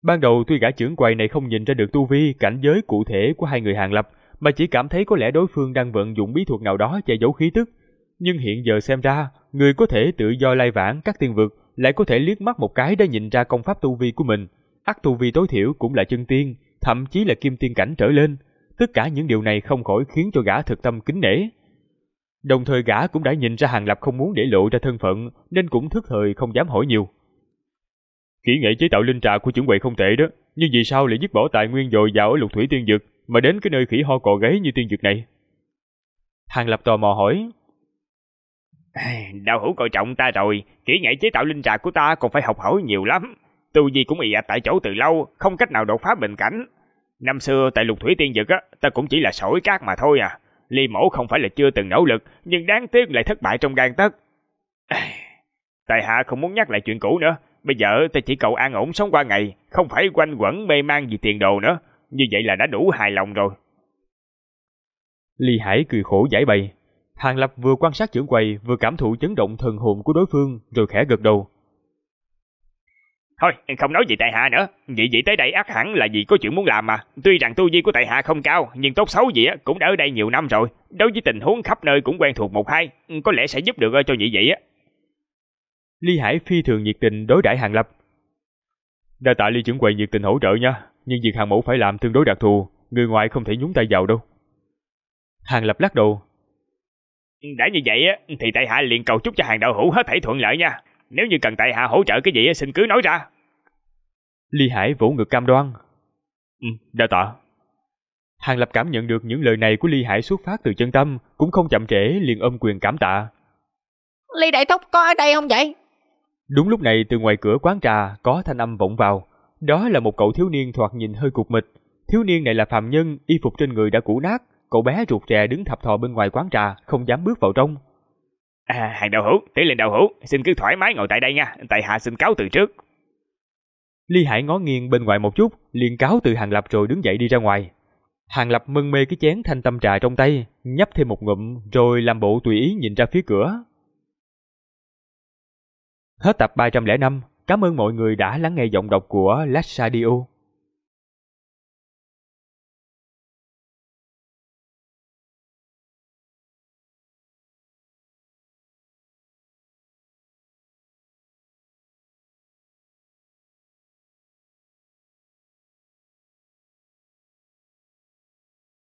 Ban đầu tuy gã trưởng quầy này không nhìn ra được tu vi, cảnh giới cụ thể của hai người Hàng Lập, mà chỉ cảm thấy có lẽ đối phương đang vận dụng bí thuật nào đó che giấu khí tức. Nhưng hiện giờ xem ra, người có thể tự do lai vãng các tiên vực, lại có thể liếc mắt một cái đã nhìn ra công pháp tu vi của mình. Ác tu vi tối thiểu cũng là chân tiên, thậm chí là kim tiên cảnh trở lên tất cả những điều này không khỏi khiến cho gã thực tâm kính nể. Đồng thời gã cũng đã nhìn ra Hàng Lập không muốn để lộ ra thân phận nên cũng thức thời không dám hỏi nhiều. Kỹ nghệ chế tạo linh trà của chuẩn quậy không tệ đó, nhưng vì sao lại dứt bỏ tài nguyên dồi dào ở lục thủy tiên dược mà đến cái nơi khỉ ho cò gáy như tiên dược này? Hàng Lập tò mò hỏi. À, đạo hữu coi trọng ta rồi, kỹ nghệ chế tạo linh trà của ta còn phải học hỏi nhiều lắm. Tu vi cũng ì ạch tại chỗ từ lâu, không cách nào đột phá bình cảnh. Năm xưa tại lục thủy tiên vực á, ta cũng chỉ là sỏi cát mà thôi à. Ly mẫu không phải là chưa từng nỗ lực, nhưng đáng tiếc lại thất bại trong gan tất. tài hạ không muốn nhắc lại chuyện cũ nữa. Bây giờ ta chỉ cầu an ổn sống qua ngày, không phải quanh quẩn mê mang gì tiền đồ nữa. Như vậy là đã đủ hài lòng rồi. Ly Hải cười khổ giải bày. Hàng Lập vừa quan sát trưởng quầy vừa cảm thụ chấn động thần hồn của đối phương rồi khẽ gật đầu. Thôi, không nói gì tại hạ nữa. Vậy vậy tới đây ác hẳn là vì có chuyện muốn làm mà. Tuy rằng tu vi của tại hạ không cao, nhưng tốt xấu gì á cũng đã ở đây nhiều năm rồi. Đối với tình huống khắp nơi cũng quen thuộc một hai, có lẽ sẽ giúp được ờ, cho nhị vậy á. Ly Hải phi thường nhiệt tình đối đãi Hàng Lập. Đa tạ Ly trưởng quầy nhiệt tình hỗ trợ nha, nhưng việc Hàng Mẫu phải làm tương đối đặc thù, người ngoài không thể nhúng tay vào đâu. Hàng Lập lắc đầu. Đã như vậy á, thì tại hạ liền cầu chúc cho Hàng đạo hữu hết thảy thuận lợi nha nếu như cần tại hạ hỗ trợ cái gì xin cứ nói ra. Ly Hải vỗ ngực cam đoan. Ừ, đa tạ. Hàng Lập cảm nhận được những lời này của Ly Hải xuất phát từ chân tâm, cũng không chậm trễ liền ôm quyền cảm tạ. Ly Đại Thúc có ở đây không vậy? Đúng lúc này từ ngoài cửa quán trà có thanh âm vọng vào, đó là một cậu thiếu niên thoạt nhìn hơi cục mịch. Thiếu niên này là phạm nhân, y phục trên người đã cũ nát, cậu bé ruột rè đứng thập thò bên ngoài quán trà, không dám bước vào trong. À, hàng đạo hữu, tỷ lên đạo hữu, xin cứ thoải mái ngồi tại đây nha, tại hạ xin cáo từ trước. Ly Hải ngó nghiêng bên ngoài một chút, liền cáo từ Hàng Lập rồi đứng dậy đi ra ngoài. Hàng Lập mân mê cái chén thanh tâm trà trong tay, nhấp thêm một ngụm rồi làm bộ tùy ý nhìn ra phía cửa. Hết tập 305, cảm ơn mọi người đã lắng nghe giọng đọc của lassadio Radio.